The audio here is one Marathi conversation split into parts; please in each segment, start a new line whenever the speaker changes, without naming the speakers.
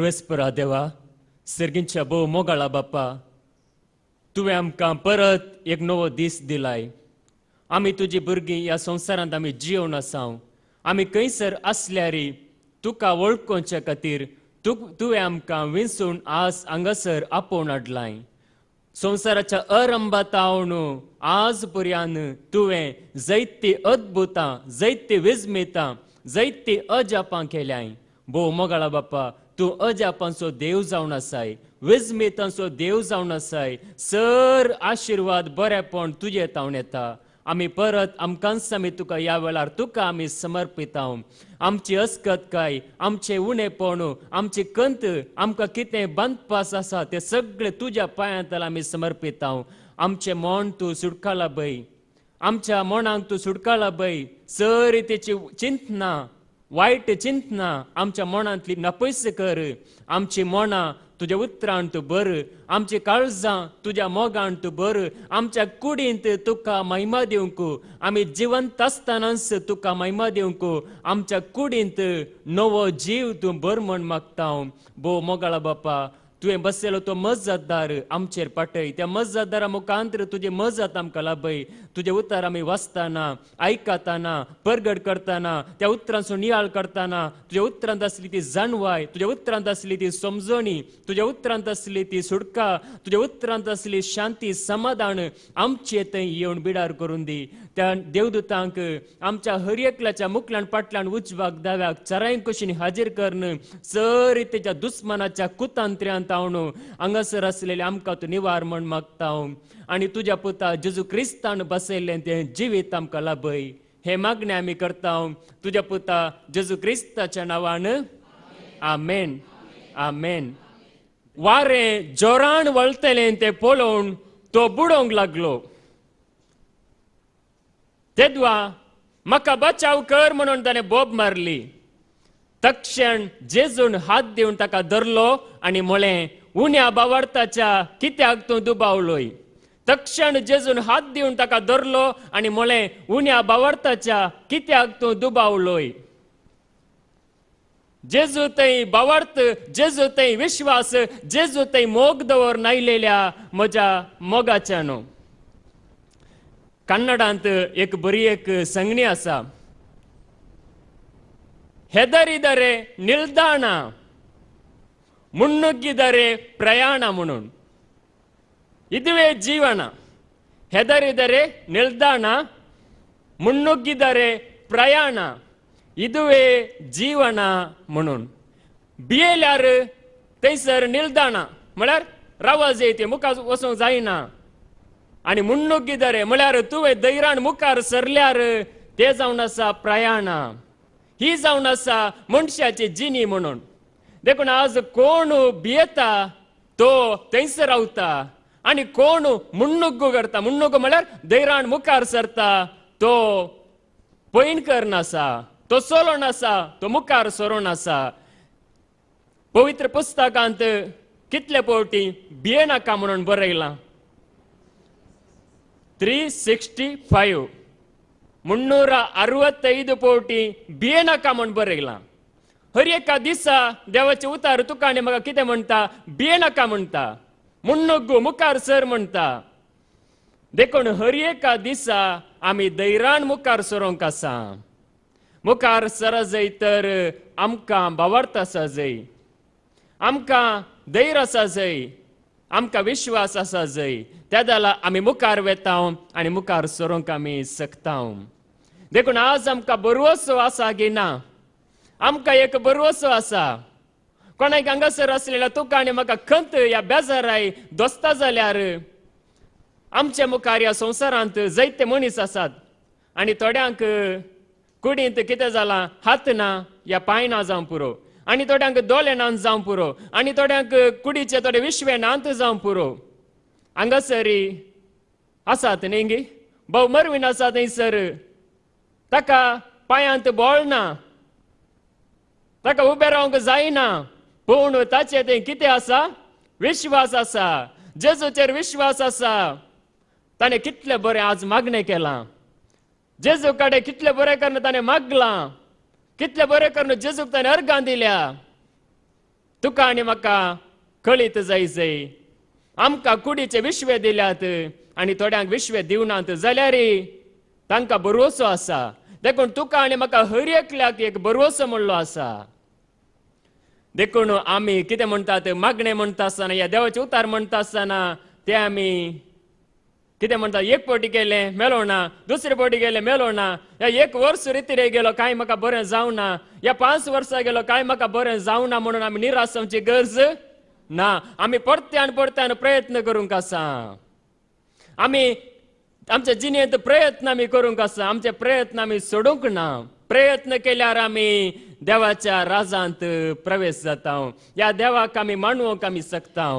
देवा सर्गींच्या भोव मोगाळा बाप्पा तुवें आमकां परत एक नवो दीस दिलाय आमी तुजी भुरगीं ह्या संवसारांत आमी जिवन आसा आमी खंयसर आसल्यारी तुका वळखोच्या खातीर तु तुवें आमकां विंसून आज हांगासर आपोवन हाडलाय संवसाराच्या अरंबातावण आज पर्यान तुवें जैती अद्भुतां जैती विजमेतां जैती अजापां केल्याय भोव मोगाळा बाप्पा तूं अजापांचो देव जावन आसाय विजमेतान देव जावन आसाय सर आशिर्वाद बरेपण तुजे तावन येता आमी परत आमकां आमी तुका ह्या वेळार तुका आमी समर्पीत आमची अस्कत काय आमचे उणेपण आमची कंत आमकां कितें बांदपास आसा तें सगळें तुज्या पांयांतल आमी समर्पीत आमचें मोण तूं सुटकाला बै आमच्या मोणांक तूं सुटकाला बै सर तेची चिंतना वायट चिंतना आमच्या मनातली नपयस कर आमची मना तुझ्या उतरांत बर आमची काळजा तुझ्या मोगांत बर आमच्या कुडींत तुका महिमा दिवंक आम्ही जिवंत असतानाच तुका महिमा दिवंक आमच्या कुडींत नवो जीव तू बर म्हण मागता बो मोगाळा बापा तुवें बसलेलो तो मजदार आमचेर पाटय त्या मजतदारा मुखांतर तुजे मजत आमकां लाभय तुजे उतर आमी वाचताना आयकताना परगड करताना त्या उतरांचो नियाळ करताना तुज्या उतरांत आसली ती जाणवाय तुज्या उतरांत आसली ती समजणी तुज्या उतरांत आसली ती सुटका तुज्या उतरांत आसली शांती समाधान आमचे थंय येवन बिडार करून दी त्या देवदूतांक आमच्या हरयकल्याच्या मुखल्यान पाटल्यान उजवाक दाव्याक चराय कशी हाजीर करन सरी तेच्या दुस्मनाच्या कुतांत्र्यांत तावणू हांगासर आसलेले आमकां तूं निवार म्हण मागता आनी तुज्या पुता जेजू क्रिस्तान बसयल्लें तें जिवीत आमकां लाभय हे मागणें आमी करतांव तुज्या पुता जेजू क्रिस्ताच्या नांवान आमेन आमेन वारें जोरान वळतले ते पळोवन तो बुडोवंक लागलो तेदवा म्हाका बचाव कर म्हणून ताणें बोब मारली तक्षण जेजून हात देऊन ताका धरलो आणि मोळे उण्या बावार्थाच्या कित्याक तू दुबावलोय तक्षण जेजून हात देऊन ताका धरलो आणि मोळे उण्या बावार्थाच्या कित्याक तू दुबावलोय जेजू तई बावार्थ जेजू तई विश्वास जेजू तई मोग दवर नायलेल्या मोगाच्या नो कन्नडांत एक बरी एक संगणी आसा ಹೆದರಿದರೆ ನಿಲ್ದಾಣ ಮುನ್ನುಗ್ಗಿದರೆ ಪ್ರಯಾಣ ಮುನು ಇದುವೇ ಜೀವನ ಹೆದರಿದರೆ ನಿಲ್ದಾಣ ಮುನ್ನುಗ್ಗಿದರೆ ಪ್ರಯಾಣ ಇದುವೇ ಜೀವನ முனுன் பியல் யாரு தைசர் நில்தானா மலர் ரவாஸ் ஏத்தி முக்கா ஒசம் ஜாயினா आणि मुन्नुगिदरे म्हळ्यार तुवें दयराण मुखार सरल्यार ते जावन ही जावन आसा मनशाची जिनी म्हणून देखून आज कोण भियेता तो थंयसर रावता आणि कोण मुण्णुग्गो करता मुण्णुग्गू म्हळ्यार धैराण मुखार सरता तो पैनकर नासा तो सोलो नासा तो मुखार सरोन आसा पवित्र पुस्तकांत कितले पावटी भिये नाका म्हणून बरयलां थ्री सिक्स्टी फायव्ह मुन्नूर अरवत् पवटी बिये नाका म्हणून बरला हर एका दिसा देवचे उतार तुका आणि बियेका म्हणता मुन्नु गो मुखार सर म्हणत देखून हर एका दिसा आमी दैरान मुखार सरोक आसा मुखार सरा जै तर आमक बावार्थ असा जै आमका धैर असा जै आमकां विश्वास आसा जंय त्या जाल्यार आमी मुखार वेतांव आनी मुखार सरूंक आमी सकतांव देखून आज आमकां बरोसो आसा की ना आमकां एक बरोसो आसा कोणाक हांगासर असलेला तुका आनी म्हाका खंत या बेजाराय दोस्ता जाल्यार आमच्या मुखार ह्या संवसारांत जैते मनीस आसात आनी थोड्यांक कुडींत कितें जालां हात ना या पांय ना जावं पुरो आनी थोड्यांक दोलेनांत जावं पुरो आनी थोड्यांक कुडीचे थोडे विश्वेनांत जावं पुरो हांगासरी आसात न्ही मरवीन आसा सर ताका पांयांत बोळ ना ताका उबें रावंक जायना पूण ताचे थंय कितें आसा विश्वास आसा जेजूचेर विश्वास आसा ताणें कितलें बरें आज मागणें केलां जेजू कडेन कितलें बरें करून ताणें मागलां कितले बरे करून जेजूक ताणें अर्गां दिल्या तुका आनी म्हाका कळीत जाय आमका आमकां कुडीचे विश्वे दिल्यात आनी थोड्यांक विश्वे दिवनात जाल्यारय तांकां बरोसो आसा देखून तुका आनी म्हाका हर एकल्याक एक बरोसो म्हणलो आसा देखून आमी कितें म्हणटात मागणें म्हणटा आसतना या देवाचे उतार म्हणटा आसतना ते आमी कितें म्हणटा एक पोटी केलें मेलो दुसरे पोटी गेले मेलो ना या एक वर्स रितीरे गेलो काय म्हाका बरें जावं ना या पांच वर्सां गेलो काय म्हाका बरें जावं ना म्हणून आमी निराश जावची गरज ना आमी परत्यान परत्यान प्रयत्न करूंक आसा आमी आमच्या जिणेंत प्रयत्न आमी करूंक आसा आमचे प्रयत्न आमी सोडूंक ना प्रयत्न केल्यार आमी देवाच्या राजांत प्रवेश जाता या देवाक आमी मांडूंक आमी शकता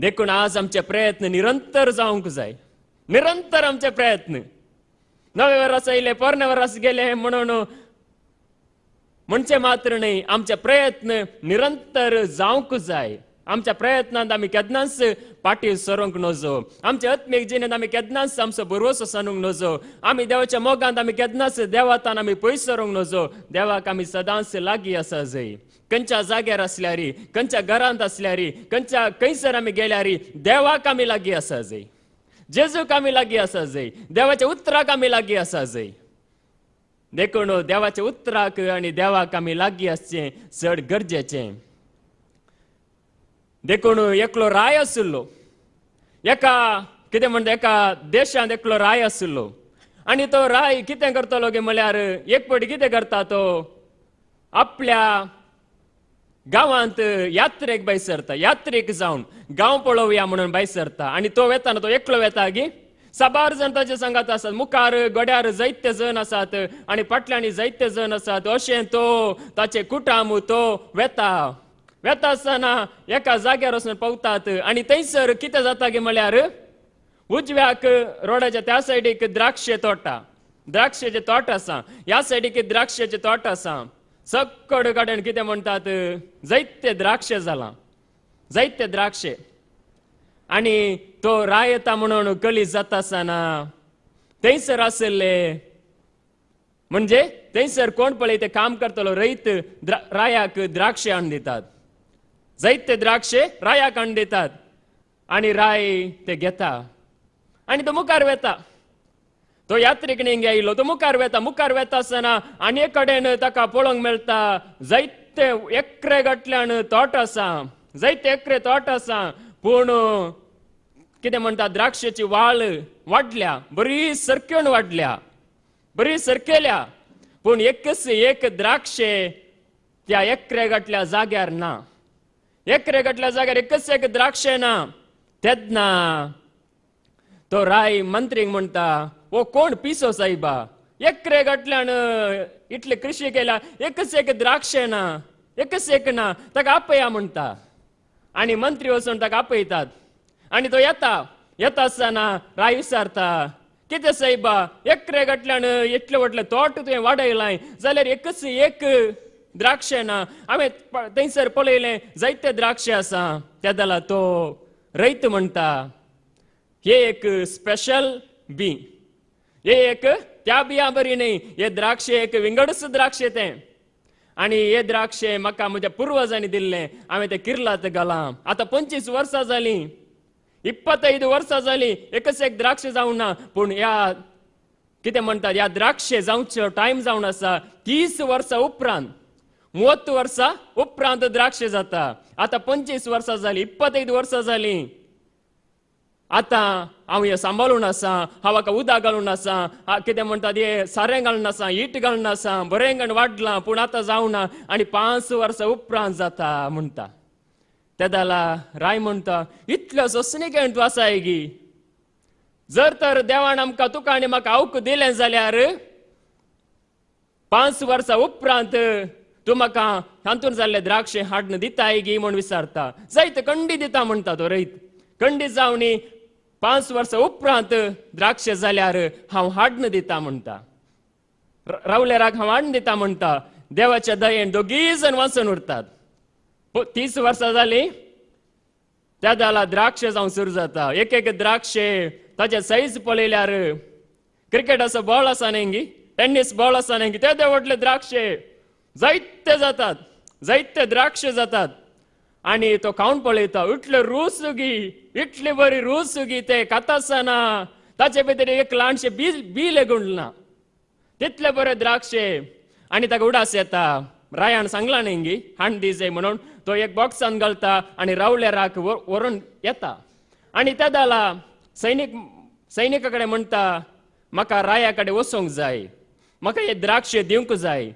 देखून आज आमचे प्रयत्न निरंतर जावंक जाय निरंतर आमचे प्रयत्न नवे वरस येले पोरणे वरस गेले म्हणून म्हणजे मात्र न्ही आमचे प्रयत्न निरंतर जावंक जाय आमच्या प्रयत्नांत आमी केन्नाच पाठी सरोंक नजो आमच्या आत्मिक जिनेत आमी केन्नाच आमचो भरवसो सांगूंक नजो आम्ही देवाच्या मोगांत आमी केन्नाच देवातान आमी पयस सरोंक नजो देवाक आमी सदांच लागी असा जाई खंयच्या जाग्यार असल्यारी कंचा खंयच्या घरांत असल्यारी री खंयच्या खंयसर आमी गेल्यारी देवाक आमी लागीं आसा जय जेजूक आमी लागीं आसा जय देवाच्या उतराक आमी लागीं आसा जय देखून देवाच्या उतराक आनी देवाक आमी लागीं आसचें चड गरजेचें देखून एकलो राय आसलो एका कितें म्हणटा एका देशांत एकलो राय आशिल्लो आनी तो राय कितें करतलो गे म्हळ्यार एक फावटी कितें करता तो आपल्या गावांत यात्रेक भायर सरता यात्रेक जावन गांव पळोवया म्हणून बाई सरता आनी तो वेताना तो एकलो वेता गी साबार जण ताचे सांगात आसात मुखार गड्यार जैत्य जण आसात आणि फाटल्यांनी जैत्य जण आसात अशें तो ताचे कुटाम तो वेता वेता आसतना एका जाग्यार वचून पावतात आणि थंयसर कितें जाता गे म्हळ्यार उजव्याक रोडाच्या त्या सायडीक द्राक्षे तोटा द्राक्षेचे तोट आसा ह्या सायडीक द्राक्षेचे तोट आसा सकड काडण कितें म्हणटात जैत्य द्राक्ष जालां जैत्य द्राक्षे आनी तो रायता म्हणून कली जाता आसतना थंयसर आसले म्हणजे थंयसर कोण पळय ते काम करतलो रैत द्रा, रायाक द्राक्ष हाडून दितात जैत्य द्राक्षे रायाक हाडून दितात आणि राय ते घेता आणि तो मुखार वेता तो यात्रिक ಮುಖಾರ್ तो मुखार वेता मुखार वेता आसतना आनी एक कडेन ताका पळोवंक मेळटा जायते जैते गटल्यान तोट आसा पूण कितें म्हणटा द्राक्षेची वाळ वाडल्या बरी सरकेन वाडल्या बरी सरकेल्या पूण एकच एक द्राक्षे त्या एकरे गटल्या जाग्यार ना गटल्या जाग्यार एकच एक द्राक्षे ना तेदना तो राय मंत्रीक म्हणटा वो कोण पिसो साईबा एकरे गटल्यान इतले कृषी केल्या एकच एक द्राक्षे ना एकच एक ना ताका आपया म्हणटा आणि मंत्री वचून ताका आपयतात आणि तो येता येता आसतना राय विचारता कितें साईबा एकरे गटल्यान इतलें व्हडलें तोट तुवें वाडयलां जाल्यार एकच एक द्राक्षे ना हांवें थंयसर पळयलें जायते द्राक्षे आसा ते तो रैत म्हणटा हे एक स्पेशल बी हे एक त्या बिया बरी नाही हे द्राक्षे एक विंगडस द्राक्ष ते आणि हे द्राक्षे म्हाका म्हज्या पूर्वजांनी दिल्ले हांवें ते किर्लात घाला आता पंचवीस वर्सां जालीं इप्पतैद वर्सां जालीं एकच एक द्राक्ष जाऊ ना पूण ह्या कितें म्हणटात ह्या द्राक्षे जावचो टायम जावन आसा तीस वर्सां उपरांत मूवत्त वर्सां उपरांत द्राक्ष जाता आतां पंचवीस वर्सां झाली इप्पतैद वर्सां झाली आतां हांव हें सांबाळून आसा हांव हाका उदक घालून आसा कितें म्हणटा हे सारें घालून आसा हीट घालून आसा बरें घाण वाडलां पूण आतां ना आनी पांच वर्सां उपरांत जाता म्हणटा तेदाला राय म्हणटा इतलो सोसणीकेण तूं आसा गी जर तर देवान आमकां तुका आनी म्हाका आवक दिलें जाल्यार पांच वर्सां उपरांत तूं म्हाका हांतून जाल्ले द्राक्षे हाडून दिता गी म्हूण विचारता जायत कंडी दिता म्हणटा तो रयत कंडी जावनी पांच वर्सां उपरांत द्राक्ष जाल्यार हांव हाडन दिता म्हणटा रावल्याराक हांव हाडन दिता म्हणटा देवाच्या दयेन दोगी जण वाचून उरतात तीस वर्सां जाली त्या दाला द्राक्ष जावं सुरू जाता एक एक द्राक्षे ताचे सैज पळयल्यार क्रिकेट असो बॉल आसा गी टेनिस बॉल आसा नेंगी ते ते द्राक्षे जायते जातात जायते द्राक्ष जातात आणि तो खाऊन पळयता इतले गी इटली बरी गी ते कथासना ताचे भितर एक ल्हानशें बी बी तितले बरे द्राक्षे आणि ताका उडास येता रायान सांगला नेंगी गी हांड म्हणून तो एक बॉक्सान घालता आणि रावल्या राख वरून येता आणि त्या दाला सैनिक सैनिकाकडे म्हणता म्हणटा म्हाका राया जाय म्हाका हे द्राक्षे दिवंक जाय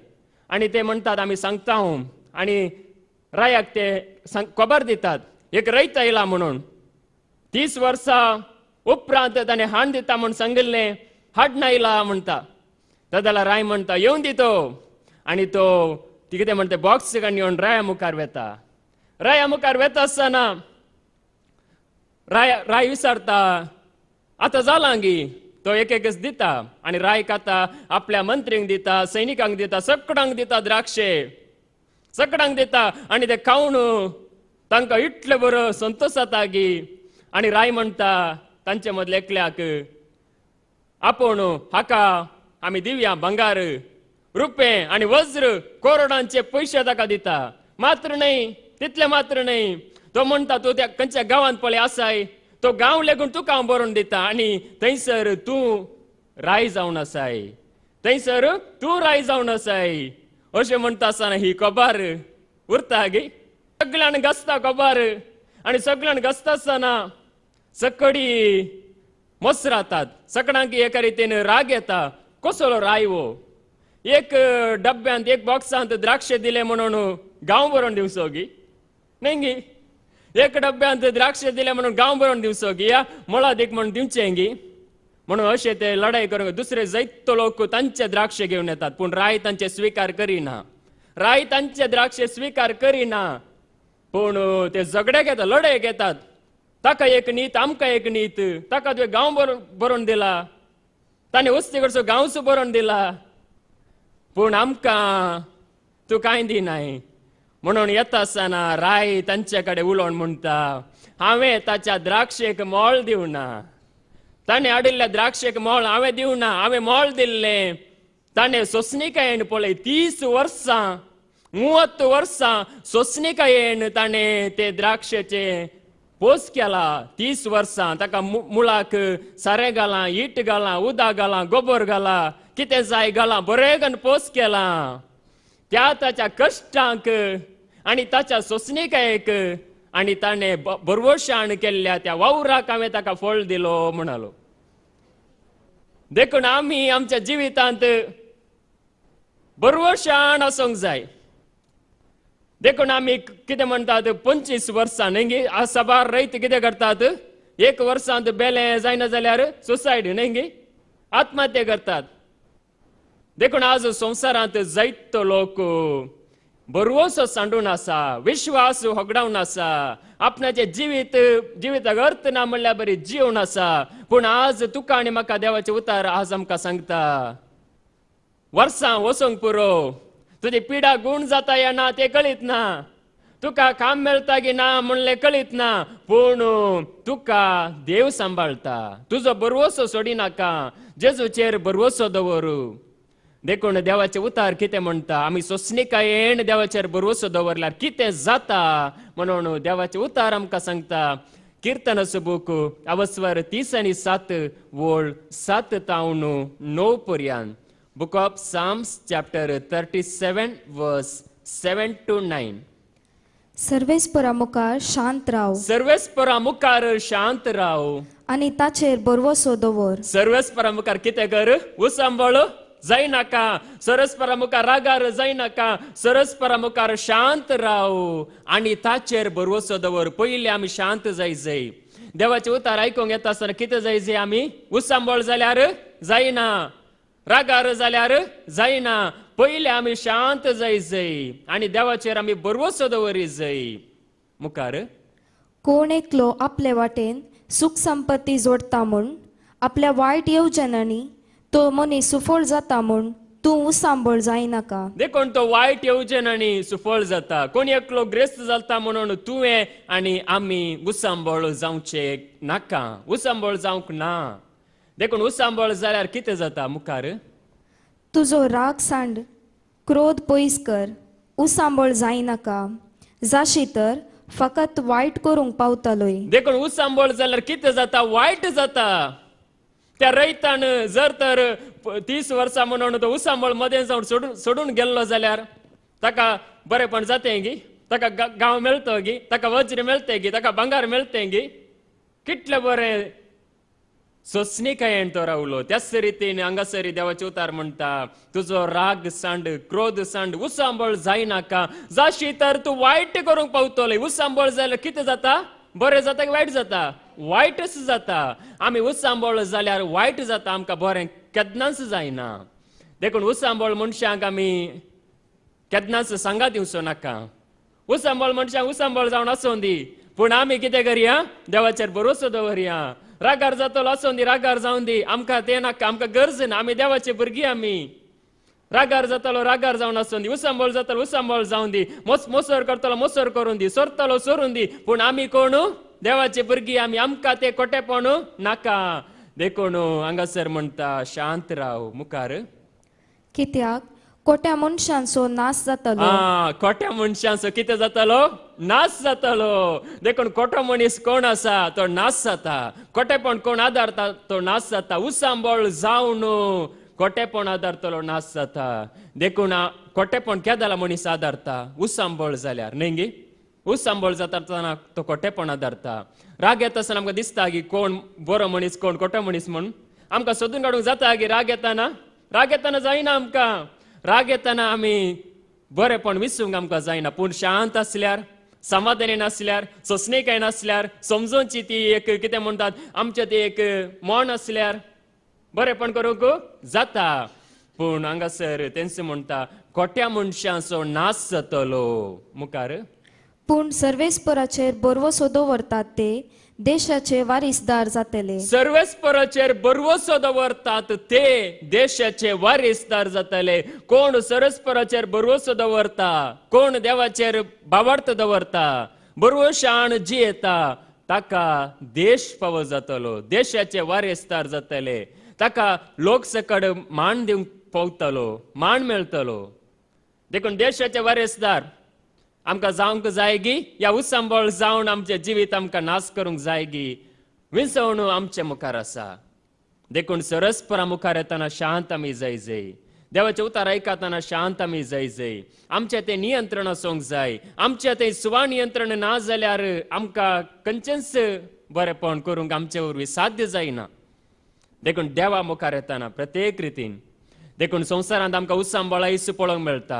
आणि ते म्हणतात आम्ही सांगता हो आणि रायाक ते कबर दितात एक रयत आयला म्हणून तीस वर्सां उपरांत ताणें हाण दिता म्हूण सांगिल्लें हाडना आयला म्हणटा जाल्यार राय म्हणटा येवन दितो आनी तो ती कितें म्हणटा बॉक्स काडून येवन राया मुखार वेता राया मुखार वेता आसतना राय राय विचारता आतां जालां गी तो एक एकच दिता आनी राय खाता आपल्या मंत्रींक दिता सैनिकांक दिता सगळ्यांक दिता द्राक्षे सकडांक देता आणि ते खाऊन तांकां इतले बरो संतोष जाता आणि राय म्हणता त्यांच्या मधले एकल्याक आपण हाका आम्ही दिव्या बंगार रुपे आणि वज्र कोरोडांचे पैसे ताका दिता मात्र नाही तितले मात्र नाही तो म्हणता तू त्या खंयच्या गावात पळे आसाय तो गाव लेगून तू हांव बरोवन दिता आनी थंयसर तूं राय जावन आसाय थंयसर तूं राय जावन आसाय अशें म्हणटा असताना ही कबार उरता गे सगळ्यान घासता कबार आणि सगळ्यान घासता आसतना सकडी मस राहतात सगळ्यांक एका रितीन राग येता कसलो रायवो एक डब्यांत एक बॉक्सांत द्राक्ष दिले म्हणून गांव भरून दिवसो गी नाही गी एक डब्यांत द्राक्ष दिले म्हणून गांव बरोवन दिवसो गी या मोळा देख म्हणून दिवचे गी म्हणून असे ते लढाई करूंक दुसरे जैत्य लोक त्यांचे द्राक्ष घेऊन येतात पण राय तांचे स्वीकार करीना राय तांचे द्राक्ष स्वीकार करीना पण ते झगडे घेतात लढाई घेतात ताका एक नीत आमका एक नीत ताका तुवें गांव बरोवन दिला ताणें वस्ती कडचो गांवचो बरोवन दिला पूण आमकां तूं कांय दिनाय म्हणून येता आसतना राय तांचे कडेन उलोवन म्हणटा हांवें ताच्या द्राक्षेक मोळ दिवना ताने हाडिले द्राक्षेक मॉल हावे दिना हा मॉल दिले ताने सोसनिकाने पीस वर्सां मुवत वर्सां सोसनिकायेन ताने ते द्राक्षेचे पोस केला तीस वर्सां मुलाक सारे घाला ईट घाला उदक घाला गोबर घाला किती जाय घाला बोरे कर पोस केला त्या ताच्या कष्टांक आणि त्याच्या सोसनिकायेक आणि ताणे बरवशाण केल्या त्या वावराक हांवें ताका फळ दिलो म्हणालो देखून आम्ही आमच्या जिवितांत बरवशाण आसूंक जाय देखून आमी कितें म्हणटात पंचवीस वर्सां आज सबार रयत कितें करतात एक वर्सांत बेलें जायना जाल्यार सुसायड नेंगी आत्महत्या करतात देखून आज संवसारांत जायतो लोक भरवोसो सांडून आसा विश्वास होगडावन आसा आपणाचे जे जीवित जिविताक अर्थ ना म्हणल्यार बरी जीव नासा पूण आज तुका आणि म्हाका देवाचे उतार आज आमकां सांगता वर्सां वसोंक पुरो तुजी पिडा गुण जाता या ना ते कळीत ना तुका काम मेळटा की ना म्हणले कळीत ना पूण तुका देव सांबाळता तुजो भरवोसो सोडिनाका जेजूचेर भरवोसो दवरू देखून देवाचे उतार कितें म्हणटा आमी सोसनिका येण देवाचेर भरवसो दवरल्यार कितें जाता म्हणून देवाचे उतार आमकां सांगता किर्तन बूक अवस्वर तीस आनी सात वळ सात तावन णव पर्यान book of Psalms chapter thirty seven verse seven two nine
सर्वेस्परा मुखार शांत राव
सर्वेस्परा मुखार शांत राव आणि ताचेर बरवसो दवर सर्वेस्परा मुखार कितें कर उसांबळ జైనక मुखार रागार जायनाका सरस्परा मुखार शांत राव आणि ताचेर भरवसो दवर पहिले आम्ही शांत जाय जाय देवाचे उतार आयकूंक येता आसतना कितें जाय जाय आमी उसांबळ जाल्यार जायना रागार जाल्यार जाईना पहिले आम्ही शांत जाय जई आणि देवाचेर आम्ही भरवसो दवरी जाय मुखार कोण
एकलो आपले वाटेन सुख संपत्ती जोडता म्हणून आपल्या वायट येवजनांनी तो मनीस सुफळ जाता म्हूण तूं सांबळ जायनाका
देखून तो वायट येवचेन आनी सुफळ जाता कोण एकलो ग्रेस्त जाता म्हणून तुवें आणि आम्ही उसांबळ जावचे नाका उसांबळ जावंक ना देखून उसांबळ जाल्यार कितें जाता मुखार
तुजो राग सांड क्रोध पयस कर उसांबळ जायनाका जाशी तर फकत वायट करूंक पावतलोय
देखून उसांबळ जाल्यार कितें जाता वायट जाता त्या रैतान जर तर तीस वर्सां म्हणून तो उसांबळ मदें जावन सोडून सोडून गेल्लो जाल्यार ताका बरेपण जातें गी ताका गांव मेळतो गी ताका वज्र मेळतें गी ताका भांगार मेळतें गी कितलें बरें सोसणिकायेन तो रावलो त्याच रितीन हांगासरी देवाचे उतार म्हणटा तुजो राग सांड क्रोध सांड उसांबळ जायनाका जाशी तर तूं वायट करूंक पावतलो उसांबळ जाल्यार कितें जाता बरें जाता की वायट जाता वायटच जाता आमी उस सांबाळ जाल्यार वायट जाता आमकां बरें केदनाच जायना देखून उस मनशांक आमी केदनाच सांगा दिवचो नाका उस मनशांक उस जावन आसूं दी पूण आमी कितें करया देवाचेर भरोसो दवरया रागार जातलो आसूं दी रागार जावन दी आमकां तें नाका आमकां गरज ना आमी देवाचे भुरगीं आमी रागार जातालो रागार जाऊन असून दी उसांबोळ जातालो उसांबळ जाऊन दी मोस मोसर करतलो मोसर करून दी सोरतलो सोरून दी पूण आमी कोण देवाची भुरगीं आमी आमकां ते पण नाका देखोण हांगासर म्हणटा शांत राव मुखार
कित्याक कोट्या मनशांचो नाश जातलो
कोट्या मनशांचो कितें जातलो नाश जातलो देखून कोटो मनीस कोण आसा तो नाश जाता कोटेपण कोण आदारता तो नाश जाता उसांबळ जावन कोटेपण आदारतलो नाश जाता देखून कोटेपण केदाला मनीस आदारता उसांबळ जाल्यार न्ही गी उसांबळ जाता आसतना तो कोटेपण आदारता राग येता आसतना आमकां दिसता की कोण बरो मनीस कोण कोटो मनीस म्हणून आमकां सोदून काडूंक जाता की राग येताना राग येताना जायना आमकां राग येताना आमी बरेपण विसरूंक आमकां जायना पूण शांत आसल्यार समाधानी नासल्यार काय नासल्यार समजूनची ती एक कितें म्हणटात आमचे ती एक मन आसल्यार बरेपण करूंक जाता पूण हांगासर तेंच म्हणटा कोट्या मनशांचो नाश जातलो मुखार
पूण सर्वेस्पराचेर बरवसो दवरतात ते देशाचे वारिसदार जातले
सर्वेस्पराचेर बरवसो दवरतात ते देशाचे वारिसदार जातले कोण सर्वेस्पराचेर बरवसो दवरता कोण देवाचेर बावार्थ दवरता बरवशाण जी येता ताका देश फावो जातलो देशाचे वारिसदार जातले ताका लोक सकड मान दिवंक पावतलो मान मेळतलो देखून देशाचे वारेसदार आमकां जावंक जाय गी या उसांबळ जावन आमचे जिवीत आमकां नाश करूंक जाय गी विंसवणूक आमचे मुखार आसा देखून सरस्परा मुखार येताना शांत आमी जाय जय देवाचे उतार आयकताना शांत आमी जाय जय आमचें ते नियंत्रण आसूंक जाय आमचें तें नियंत्रण ना जाल्यार आमकां खंयचेच बरेपण करूंक आमचे वरवीं साध्य जायना देखून देवा मुखार येताना प्रत्येक रितीन देखून संवसारांत आमकां बळा इस पळोवंक मेळटा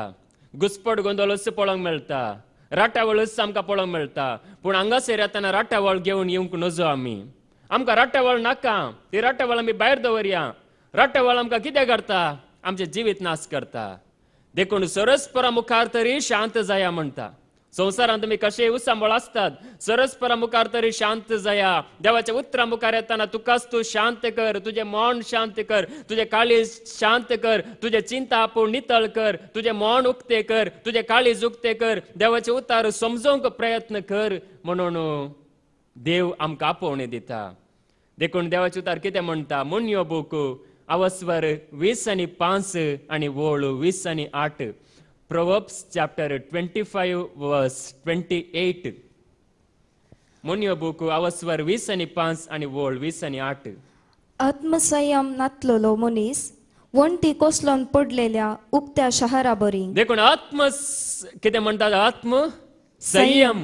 घुसपट गोंदोलच पळोवंक मेळटा राटावळच आमकां पळोवंक मेळटा पूण हांगासर येताना राट्यावळ घेवन येवंक नजो आमी आमकां राट्यावळ नाका ती राट्यावळ आमी भायर दवरया राट्यावळ आमकां कितें करता आमचें जिवीत नाश करता देखून सरस्परा मुखार तरी शांत जाया म्हणटा संवसारांत तुमी कशेंय उसांबळ आसतात सरस्परा मुखार तरी शांत जाया देवाच्या उत्तरा मुखार येताना तुकाच शांत कर तुझे मन शांत कर तुझे काळी शांत कर तुझे चिंता आपूण नितळ कर तुझे मन उक्ते कर तुझे काळीज उक्ते कर देवाचे उतार समजोवंक प्रयत्न कर म्हणून देव आमकां आपोवणे दिता देखून देवाचे उतार कितें म्हणटा मुनयो बुक अवस्वर वीस आनी पांच आनी वोळ वीस आनी आठ Proverbs chapter 25, verse 28. Muniobuku, avasvar visani pans ani vol visani at.
आत्मसंयम नातलोलो मनीस वणटी कोसलोन पडलेल्या उक्त्या शहराबरी
देखून आत्म कितें म्हणटात आत्म संयम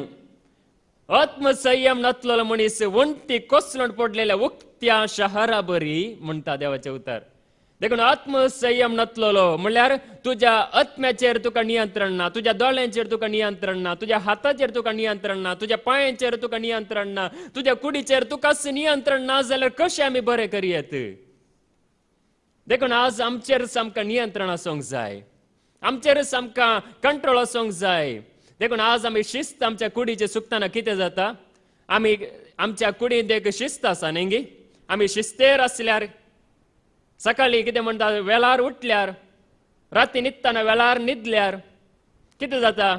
आत्मसंयम नातलोलो मनीस वण्टी कोसलोन पडलेल्या उक्त्या शहराबरी म्हणटा देवाचे उतार देखून आत्मसंयम नसलेलो म्हणल्यार तुझ्या आत्म्याचेर तुका नियंत्रण ना तुझ्या दोळ्यांचेर तुका नियंत्रण ना तुझ्या हाताचेर तुका नियंत्रण ना तुझ्या पांयांचेर तुका नियंत्रण ना तुझ्या कुडीचेर तुकाच नियंत्रण ना जाल्यार कशें आमी बरें करयेत देखून आज आमचेर आमकां नियंत्रण आसूंक जाय आमचेर आमकां कंट्रोल आसूंक जाय देखून आज आमी शिस्त आमच्या कुडीचे सुकताना कितें जाता आमी आमच्या कुडींत एक शिस्त आसा न्ही आमी शिस्तेर आसल्यार सकाळी कितें म्हणटा वेळार उठल्यार राती न्हिदताना वेळार न्हिदल्यार कितें जाता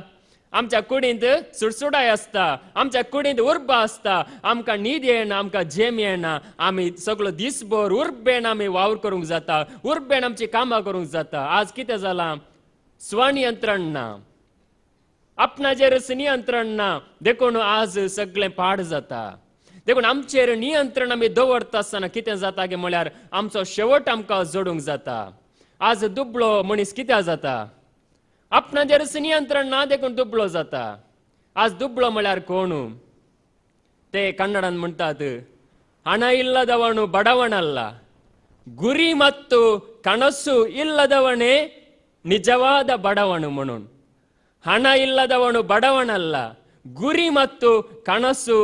आमच्या कुडींत सुडसुडाय आसता आमच्या कुडींत उर्बा आसता आमकां न्हीद येना आमकां झेम येना आमी सगळो दिसभर उर्बेन आमी वावर करूंक जाता उर्बेन आमची कामां करूंक जाता आज कितें जालां स्वनियंत्रण ना आपणाचेरच नियंत्रण ना देखून आज सगळें पाड जाता देखून आमचेर नियंत्रण आमी दवरता आसतना कितें जाता गे म्हळ्यार आमचो शेवट आमकां जोडूंक जाता आज दुबळो मनीस कित्या जाता आपणाचेर नियंत्रण ना देखून दुबळो जाता आज दुबळो म्हळ्यार कोण ते ಕನ್ನಡನ್ म्हणतात ಹಣ ಇಲ್ಲದವನು ಬಡವನಲ್ಲ ಗುರಿ ಮತ್ತು ಕನಸು ಇಲ್ಲದವನೇ ನಿಜವಾದ ಬಡವನು ಮಣುನ್ ಹಣ ಇಲ್ಲದವನು ಬಡವನಲ್ಲ ಗುರಿ ಮತ್ತು ಕನಸು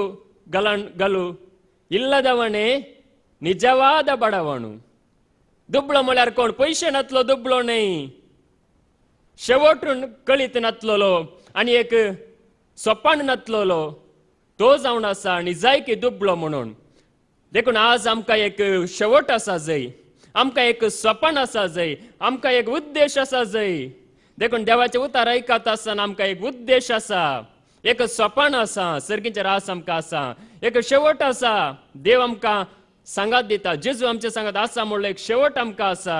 ಗಲಣ್ ಗಲು ಇಲ್ಲದವನೇ ನಿಜವಾದ ಬಡವನು ದುಬ್ಳ ಮೊಳೆ कोण ಪೈಶೆ ನತ್ಲೋ ದುಬ್ಳೋ ನೈ शेवटून कळीत नतलोलो आणि एक सोपान नतलोलो तो जावन आसा आनी जाय की दुबलो म्हणून देखून आज आमकां एक शेवट आसा जय आमकां एक सोपान आसा जय आमकां एक उद्देश आसा जय देखून देवाचे उतार आयकता आसतना आमकां एक उद्देश आसा एक सोपान आसा सर्गीचे रास आमकां आसा एक शेवट आसा देव आमकां सांगात दिता जेजू आमचे सांगात आसा म्हणलो एक शेवट आमकां आसा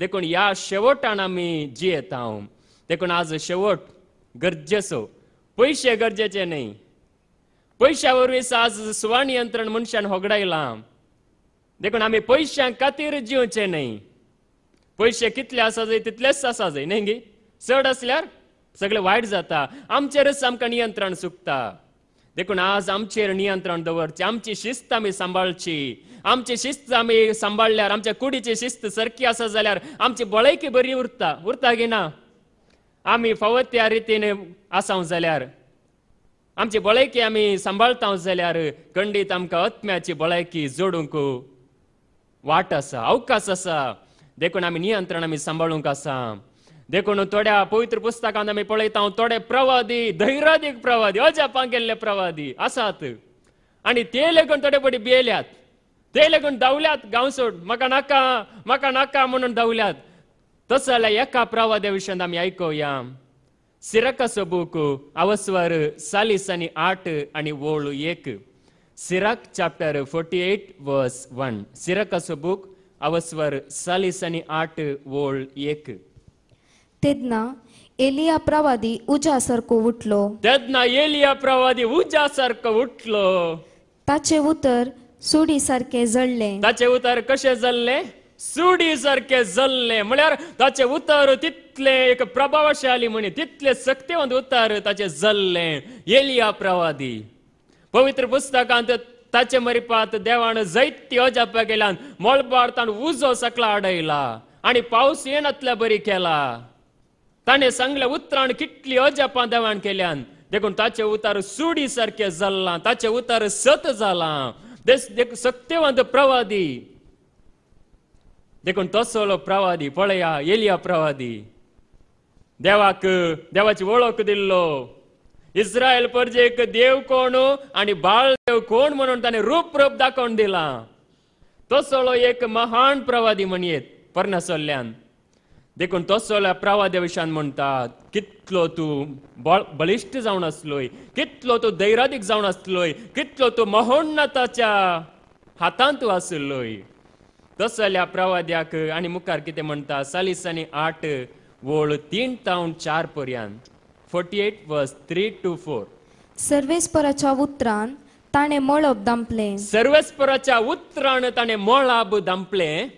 देखून ह्या शेवटान आमी जियेता देखून आज शेवट गरजेचो पयशे गरजेचे न्ही पयशा वरवीं आज सुवाण नियंत्रण मनशान होगडायला देखून आमी पैशां खातीर जिवचे न्ही पयशे कितले आसा जाय तितलेच आसा जाय न्ही गे चड आसल्यार सगळें वाईट जाता आमचेरच आमकां नियंत्रण सुकता देखून आज आमचेर नियंत्रण दवरचे आमची शिस्त आमी सांबाळची आमची शिस्त आमी सांबाळल्यार आमच्या कुडीची शिस्त सरकी आसा जाल्यार आमची बळयकी बरी उरता उरता की ना आमी फावो त्या रितीन आसाव जाल्यार आमची बळयकी आमी सांबाळता जाल्यार खंडीत आमकां अत्म्याची बळयकी जोडूंक वाट आसा अवकाश आसा देखून आमी नियंत्रण आमी सांबाळूंक आसा देखून थोड्या पवित्र पुस्तकांत आमी पळयता हांव थोडे प्रवादी धैरादीक प्रवादी अजापांक गेल्ले प्रवादी आसात आणि ते लेगून थोडे पडी बियेल्यात ते लेगून धांवल्यात गावसोड सोड म्हाका नाका म्हाका नाका म्हणून धांवल्यात तस जाल्यार एका प्रवाद्या विशयान आमी ऐकूया सिरक सबूक अवस्वर सालीस आणि आठ आनी ओळ एक Sirach chapter forty eight verse one सिरक सबूक अवस्वर सालीस आणि आठ ओळ एक
तेदना एलिया प्रवादी उजा सरको उठलो
तेदना एलिया प्रवादी उजा सरको उठलो
ताचे उतर सुडी सारखे जळले
ताचे उतर कसे जळले सुडी सारखे जल्ले म्हळ्यार ताचे उतर तितले एक प्रभावशाली म्हणे तितले सक्तिवंत उतार ताचे जल्ले एलिया प्रवादी पवित्र पुस्तकांत ताचे मरिपात देवान जैत्य अजापा केल्यान मळबार ताण उजो सकला आडयला आणि पाऊस येनातल्या बरी केला ताणें सांगलें उतरां कितलीं अजापां देवान केल्यान देखून ताचे उतार सुडी सारकें जाल्लां ताचे उतार सत जालां सत्यवंत प्रवादी देखून तसलो प्रवादी पळया येलिया प्रवादी देवाक देवाची वळख दिल्लो इस्रायल परजेक देव कोण हो? आणि बाळ देव कोण म्हणून ताणे रूप रूप दाखवून दिला तसलो एक महान प्रवादी म्हणयेत परनासल्ल्यान देखून तो सोला प्रवा देवशान म्हणटात कितलो तूं बलिश्ट जावन आसलोय कितलो तू दैरादीक जावन आसलोय कितलो तू महोन्नताच्या हातांत तूं आसलोय तस जाल्या प्रवाद्याक आनी मुखार कितें म्हणटा सालिसांनी आठ वळ तीन तावन चार पर्यंत forty eight verse three to four
सर्वेस्पराच्या उतरान ताणें मळब
दामपलें सर्वेस्पराच्या उतरान ताणें मळाब दामपलें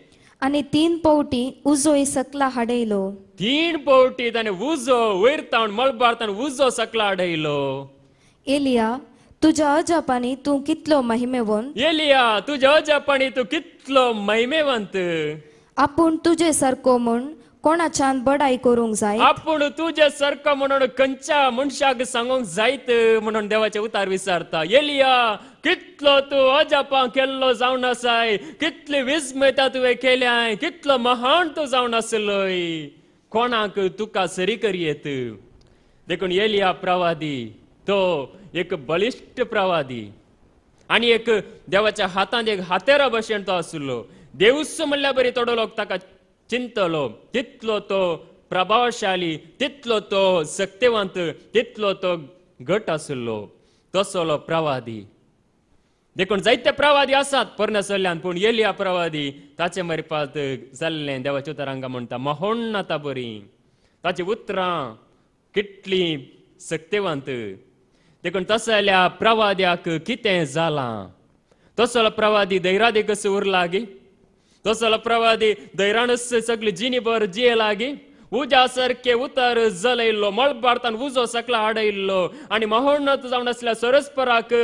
आणि तीन पौटी उजो
सकला आडयलो
तीन उजो वयर ताण मळबार
एलिया तुझ्या अजापनी तू कितल
एलिया तुझ्या अजापनी तू कितलो महिमेवंत
आपण तुझे सारको म्हण कोणाच्यान बडाई करूंक जाय
आपण तुझ्या सारखा म्हणून खंच्या मनशाक सांगोंक जायत म्हणून देवाचे उतार विचारता येलिया कितलो तू अजापा केल्लो जावन आसाय कितली विस्मयता तुवें केल्याय कितलो महान तूं जावन आसलोय कोणाक तुका सरी येत देखून येलिया प्रवादी तो एक बलिश्ट प्रवादी आणि एक देवाच्या हातांत एक हातेरा भशेन तो आसलो देवच म्हणल्या बरी थोडो लोक ताका चिंतलो तितलो तो प्रभावशाली तितलो तो शक्तिवंत तितलो तो गट आशिल्लो तसलो प्रवादी देखून जायते प्रवादी आसात सल्ल्यान पूण येल्या प्रवादी ताचे पात जाल्लें देवाचे उतरांगा म्हणटा महोण नाता बरी ताची उतरां कितली शक्तिवंत देखून तसल्या प्रवाद्याक कितें जालां तसलो प्रवादी कसो उरला गी जसल प्रवादी दैराणस सगळे जिनी भर जियलागी उज्या सारखे उतर जलयलो मळबारतान उजो सकला आडयलो आणि महोन्नत जाऊन असल्या सरसपराक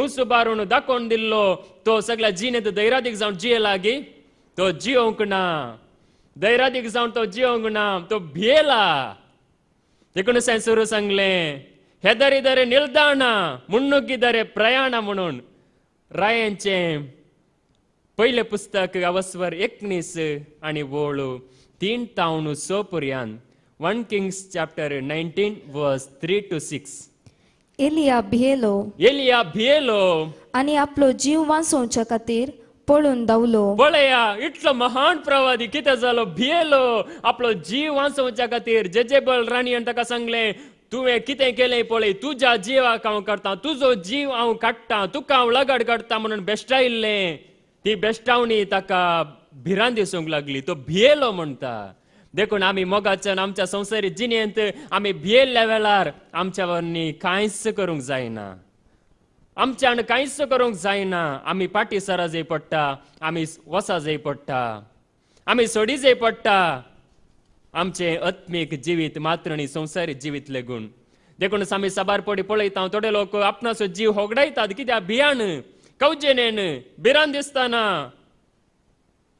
उंस बारून दाखवून दिल्लो तो सगळ्या जिनेत दैरादीक जाऊन जिये लागी तो जिओंक ना दैरादीक जाऊन तो जिओंक ना तो भियेला एकोणीस सुरू सांगले हेदरी दरे निलदाना मुन्नुगी दरे प्रयाणा म्हणून रायांचे पयलें पुस्तक अवस्वर एकनीस आणि वळू तीन तावणू स पुर्यान one Kings chapter nineteen verse three to six
एलिया भियेलो
एलिया भियेलो
आणि आपलो जीव वाचोवच्या खातीर पळून दावलो पळया
इतलो महान प्रवादी कितें जालो भियेलो आपलो जीव वाचोवच्या खातीर जेजेबल राणीन ताका सांगलें तुवें कितें केलें पळय तुज्या जिवाक हांव करता तुजो जीव हांव काडटां तुका हांव लगड करता म्हणून आयिल्लें ती बेश्टावणी ताका भिरान दिसूंक लागली तो भियेलो म्हणटा देखून आमी मोगाच्यान आमच्या संवसारी जिणेंत आमी भियेल्ल्या वेळार आमच्या वरणी कांयच करूंक जायना आमच्यान कांयच करूंक जायना आमी पाटी सराजय पडटा आमी जाय पडटा आमी जाय पडटा आमचे आत्मीक जिवीत मात्रणी संवसारी जिवीत लेगून देखून आमी साबारपडी पळयता थोडे लोक आपणासो जीव होगडायतात कित्याक भियाण बिरान दिसताना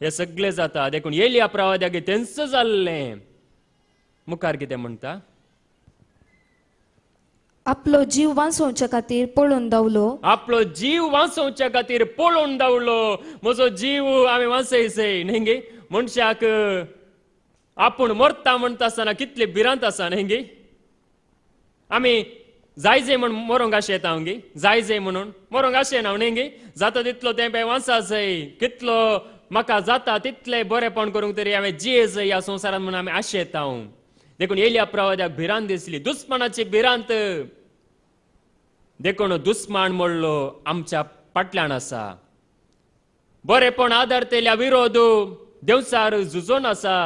हे सगळे जाता देखून येली प्रवाद्यागे तेंच जाल्लें मुखार कितें म्हणटा
आपलो जीव वाचोवच्या खातीर पळोवन दवलो
आपलो जीव वाचोवच्या खातीर पळोवन दवलो म्हजो जीव हांवें वाचयसय न्ही मनशाक आपूण मरता म्हणटा आसतना कितले भिरांत आसा न्ही आमी जायजे म्हण अशें येता हांव गी जायजे म्हणून अशें येना न्ही गी जाता तितलो तेंपे वांसासय कितलो म्हाका जाता तितलें बरेंपण करूंक तरी हांवें जियेज ह्या संवसारांत म्हणून हांवें आशे येता हांव देखून येयल्या प्रवाद्याक भिरांत दिसली दुस्मानाची भिरांत देखून दुस्मान मोडलो आमच्या फाटल्यान आसा बरेपण तेल्या विरोध देवसार झुजोन आसा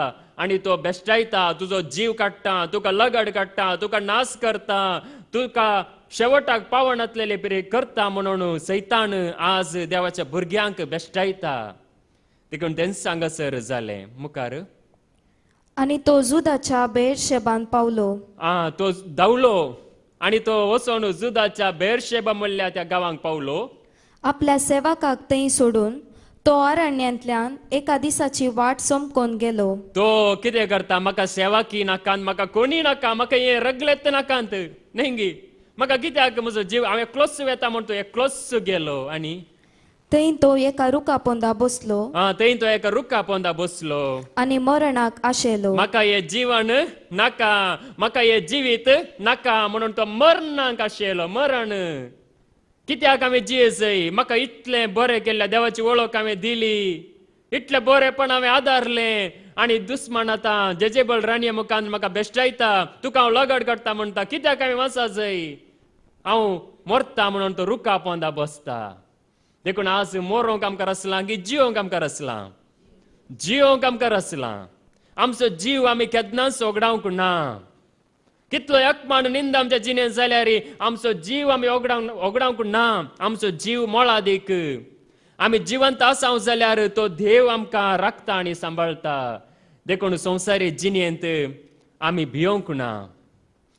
आनी तो बेश्टायता तुजो जीव काडटा तुका लगड काडटा तुका नाश करता तुका शेवटाक पावण आसलेले बरे करता म्हणून सैतान आज देवाच्या भुरग्यांक बेश्टायता देखून तेंच सर जालें मुखार
आणि तो जुदाच्या बेरशेबान पावलो
आ तो धावलो आणि तो वसून जुदाच्या बेरशेबा म्हणल्या त्या गावांक पावलो
आपल्या सेवाकाक थंय सोडून तो अरण्यातल्यान एका दिसाची वाट सोमकोन
गेलो तो कितें करता म्हाका सेवा की नाकान म्हाका कोणी नाका म्हाका हे रगलेत नाकांत नेंगी म्हाका कित्याक म्हजो जीव हांवें क्लोस येता म्हण तो एकलोस गेलो आनी
थंय तो एका रुखा पोंदा बसलो
आ थंय तो एका रुखा पोंदा बसलो आनी मरणाक आशेलो म्हाका हे जीवन नाका म्हाका हे जिवीत नाका म्हणून तो मरणाक आशेलो मरण कित्याक जिये जीएसआय म्हाका इतलें बरें केल्लें देवाची वळख हांवें दिली इतलें बरेंपण हांवें आदारलें आनी दुस्मान आतां जेजेबल राणये मुखान म्हाका बेश्टायता तुका हांव लगड करता म्हणता कित्याक आमी वाचा जय हांव मरता म्हणून तो रुका पोंदा बसता देखून आज मोरोंक आमकां रसलां की जिवोंक आमकां रसलां जिवोंक आमकां रसलां आमचो जीव आमी केदना सोगडावंक ना कितलो एकमान निंद आमच्या जिणेन जाल्यार आमचो जीव आमी ओगडावन ओगडावंक ना आमचो जीव मोळादीक आमी जिवंत असाव जाल्यार तो देव आमकां राखता आनी सांबाळटा देखून संवसारी जिणेंत आमी भियोंक ना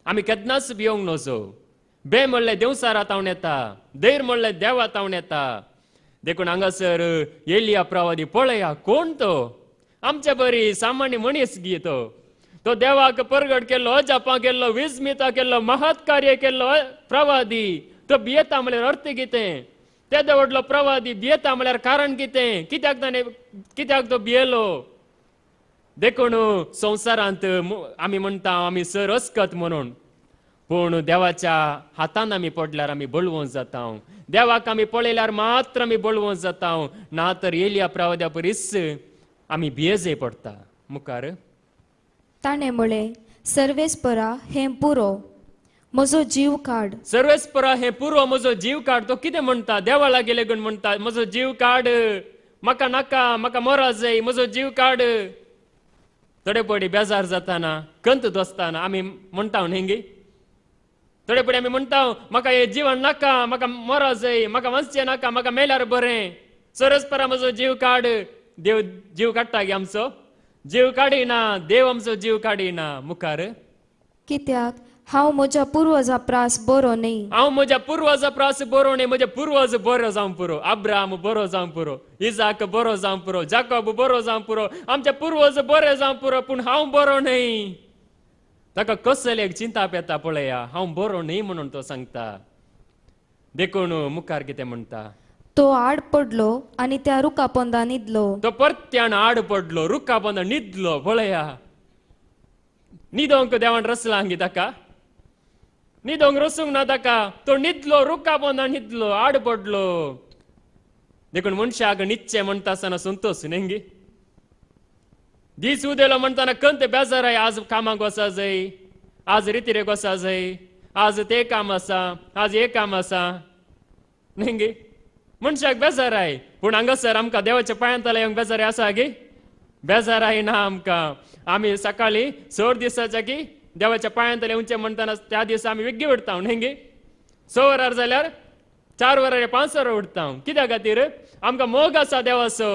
आमी केन्नाच भियोंक नजो बे म्हणले देवसार आतावन येता देर म्हणले देव आतावन येता देखून हांगासर येलिया प्रवादी पळया कोण तो आमच्या बरी सामान्य मनीस गी तो तो देवाक परगड केल्लो जपां केल्लो विजमिता केल्लो महत कार्य केल्लो प्रवादी तो भियेता म्हणल्यार अर्थ कितें तेदो व्हडलो प्रवादी भियेता म्हणल्यार कारण कितें कित्याक ताणें कित्याक तो भियेलो देखून संवसारांत आमी म्हणटा आमी सर अस्कत म्हणून पूण देवाच्या हातान आमी पडल्यार आमी बळवंत जाता देवाक आमी पळयल्यार मात्र आमी बळवंत जाता ना तर येयल्या आम्ही परिस आमी भियेजे पडटा मुखार
ताणें म्हळें सर्वेस्परा हे पुरो
म्हजो जीव काड सर्वेस्परा हे पुरो मजो जीव काढ तो किती म्हणता देवा गेले गण म्हणता मजो जीव काड मका नाका मका मोरा जाय म्हजो जीव काढ थोडे पडी बेजार जाताना कंत दसताना आम्ही म्हणता न्ही थोडे पडी आमी म्हणटा म्हाका हे जीवन नाका मका मोरा जाय म्हाका वंचचें नाका मका मेल्यार बरे सर्वेस्परा परा जीव काढ देव जीव काढता गे आमचो जीव काढिना देव आमचो जीव काढिना मुखार
कित्याक हांव म्हज्या पुर्वजा प्रास बरो न्ही
हांव म्हज्या पूर्वजा प्रास बरो न्ही म्हज्या पूर्वज बरो जावं पुरो आब्राम बरो जावं पुरो इजाक बरो जावं पुरो जाकब बरो जावं पुरो आमचे पूर्वज बरे जावं पुरो पूण हांव बरो नाही ताका कसले चिंता पेता पळया हांव बरो न्ही म्हणून तो सांगता देखून मुखार कितें म्हणटा
तो आड पडलो आणि त्या रुकापोंदा निदलो
तो परत्यान आड पडलो रुखा निदलो न्हिदलो पळया न्हिदोंक देवान रसलांगी ताका न्हिदोंक रसूंक ना ताका तो निदलो रुखा पोंदा आड पडलो देखून मनशाक निच्चे म्हणता आसतना संतोष नेंगी दीस उदेलो म्हणताना कंत बेजार आहे आज कामाक वसा जाय आज रे वसा जाय आज ते काम असा आज हे काम असा नेंगी मनशाक बेजार आहे पूण हांगासर आमकां देवाच्या आला येवंक बेजार आसा गे बेजार आहे ना आमकां आमी सकाळी सर दिसाच्या की देवाच्या पांयांतले उंचे म्हणटना त्या दिसा आमी वेग्गी उडता न्ही गे स वरार जाल्यार चार वरार पांच वरां उडता कित्या खातीर आमकां मोग आसा देवाचो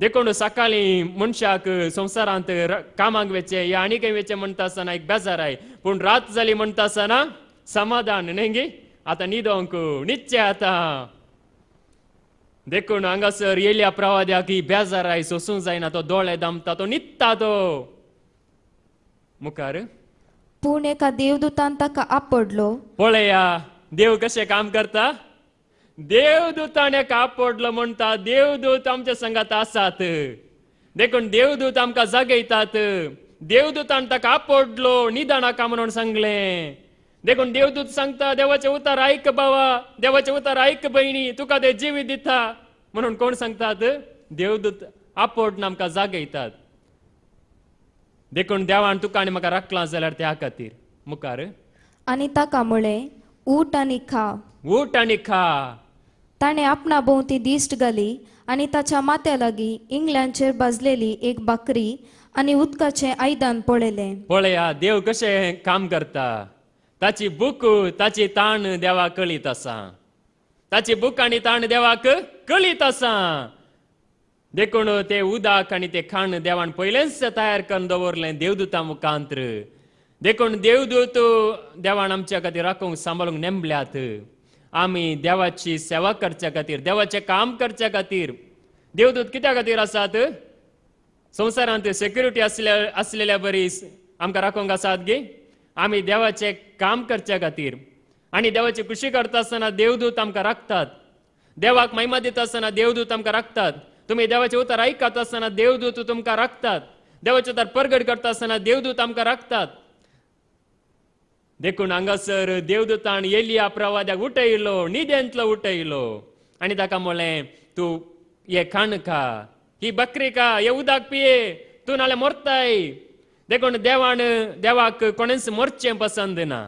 देखून सकाळी मनशाक संवसारांत कामाक वेचें या आनी खंय वेचें म्हणटा आसतना एक बेजार आहे पूण रात जाली म्हणटा आसतना समाधान न्ही ಆತ अंकू ನಿತ್ಯ ಆತ देखून हांगासर येयल्या प्रवाद्याक ही बेजार आय सोसूं जायना तो दोळे दमता तो नित्ता तो मुखार पूण एका
देवदूतान ताका आपडलो
पळया देव कशें काम करता देवदूतान एका आपडलो म्हणटा देवदूत आमच्या संगात आसात देखून देवदूत आमकां जागयतात देवदूतान ताका आपडलो काम म्हणून सांगलें देखून देवदूत सांगता देवाचे उतार ऐक बाबा देवाचे उतार ऐक बहिणी तुका ते जीवी दिता म्हणून कोण सांगतात देवदूत आपोट नामका जागयतात देखून देवान तुका आणि म्हाका राखला जाल्यार त्या खातीर मुखार
आनी ताका मुळे ऊट आणि खा
ऊट आणि खा
ताणे आपणा भोवती दिश्ट घाली आणि ताच्या मात्या लागी इंग्लंडचेर भाजलेली एक बाकरी आणि उदकाचे आयदान पळयले
पळया देव कशें काम करता ताची बुक ताची ताण देवा कळीत असा ताची बूक आणि ताण देवाक कळीत असा देखून ते उदक आणि ते खाण देवान पहिलेच तयार करून दवरले देवदूता मुखांत्र देखून देवदूत देवान आमच्या खातीर राखूंक सांबाळूंक नेमल्यात आमी देवाची सेवा करच्या खातीर देवाचे काम करच्या खातीर देवदूत कित्या खातीर आसात संसारांत सेक्युरिटी आसल्या असलेल्या बरी आमकां राखूंक आसात गे आम्ही देवाचे काम करच्या खातीर आणि देवाची खुशी करता आसतना देवदूत आमकां राखतात देवाक महिमा दिता आसतना देवदूत आमकां राखतात तुम्ही देवाचे उतर ऐकत असताना देवदूत तुमकां राखतात देवाचे उतर परगड करता आसतना देवदूत आमकां राखतात देखून हांगासर देवदूतान येलिया प्रवाद्याक उठयलो निदेंतलो उठयलो आणि ताका म्हणलें तू हे खाण खा ही बकरी खा हे उदक पिये तू नाल्यार मरताय देखून देवान देवाक कोणेच मरचें पसंद ना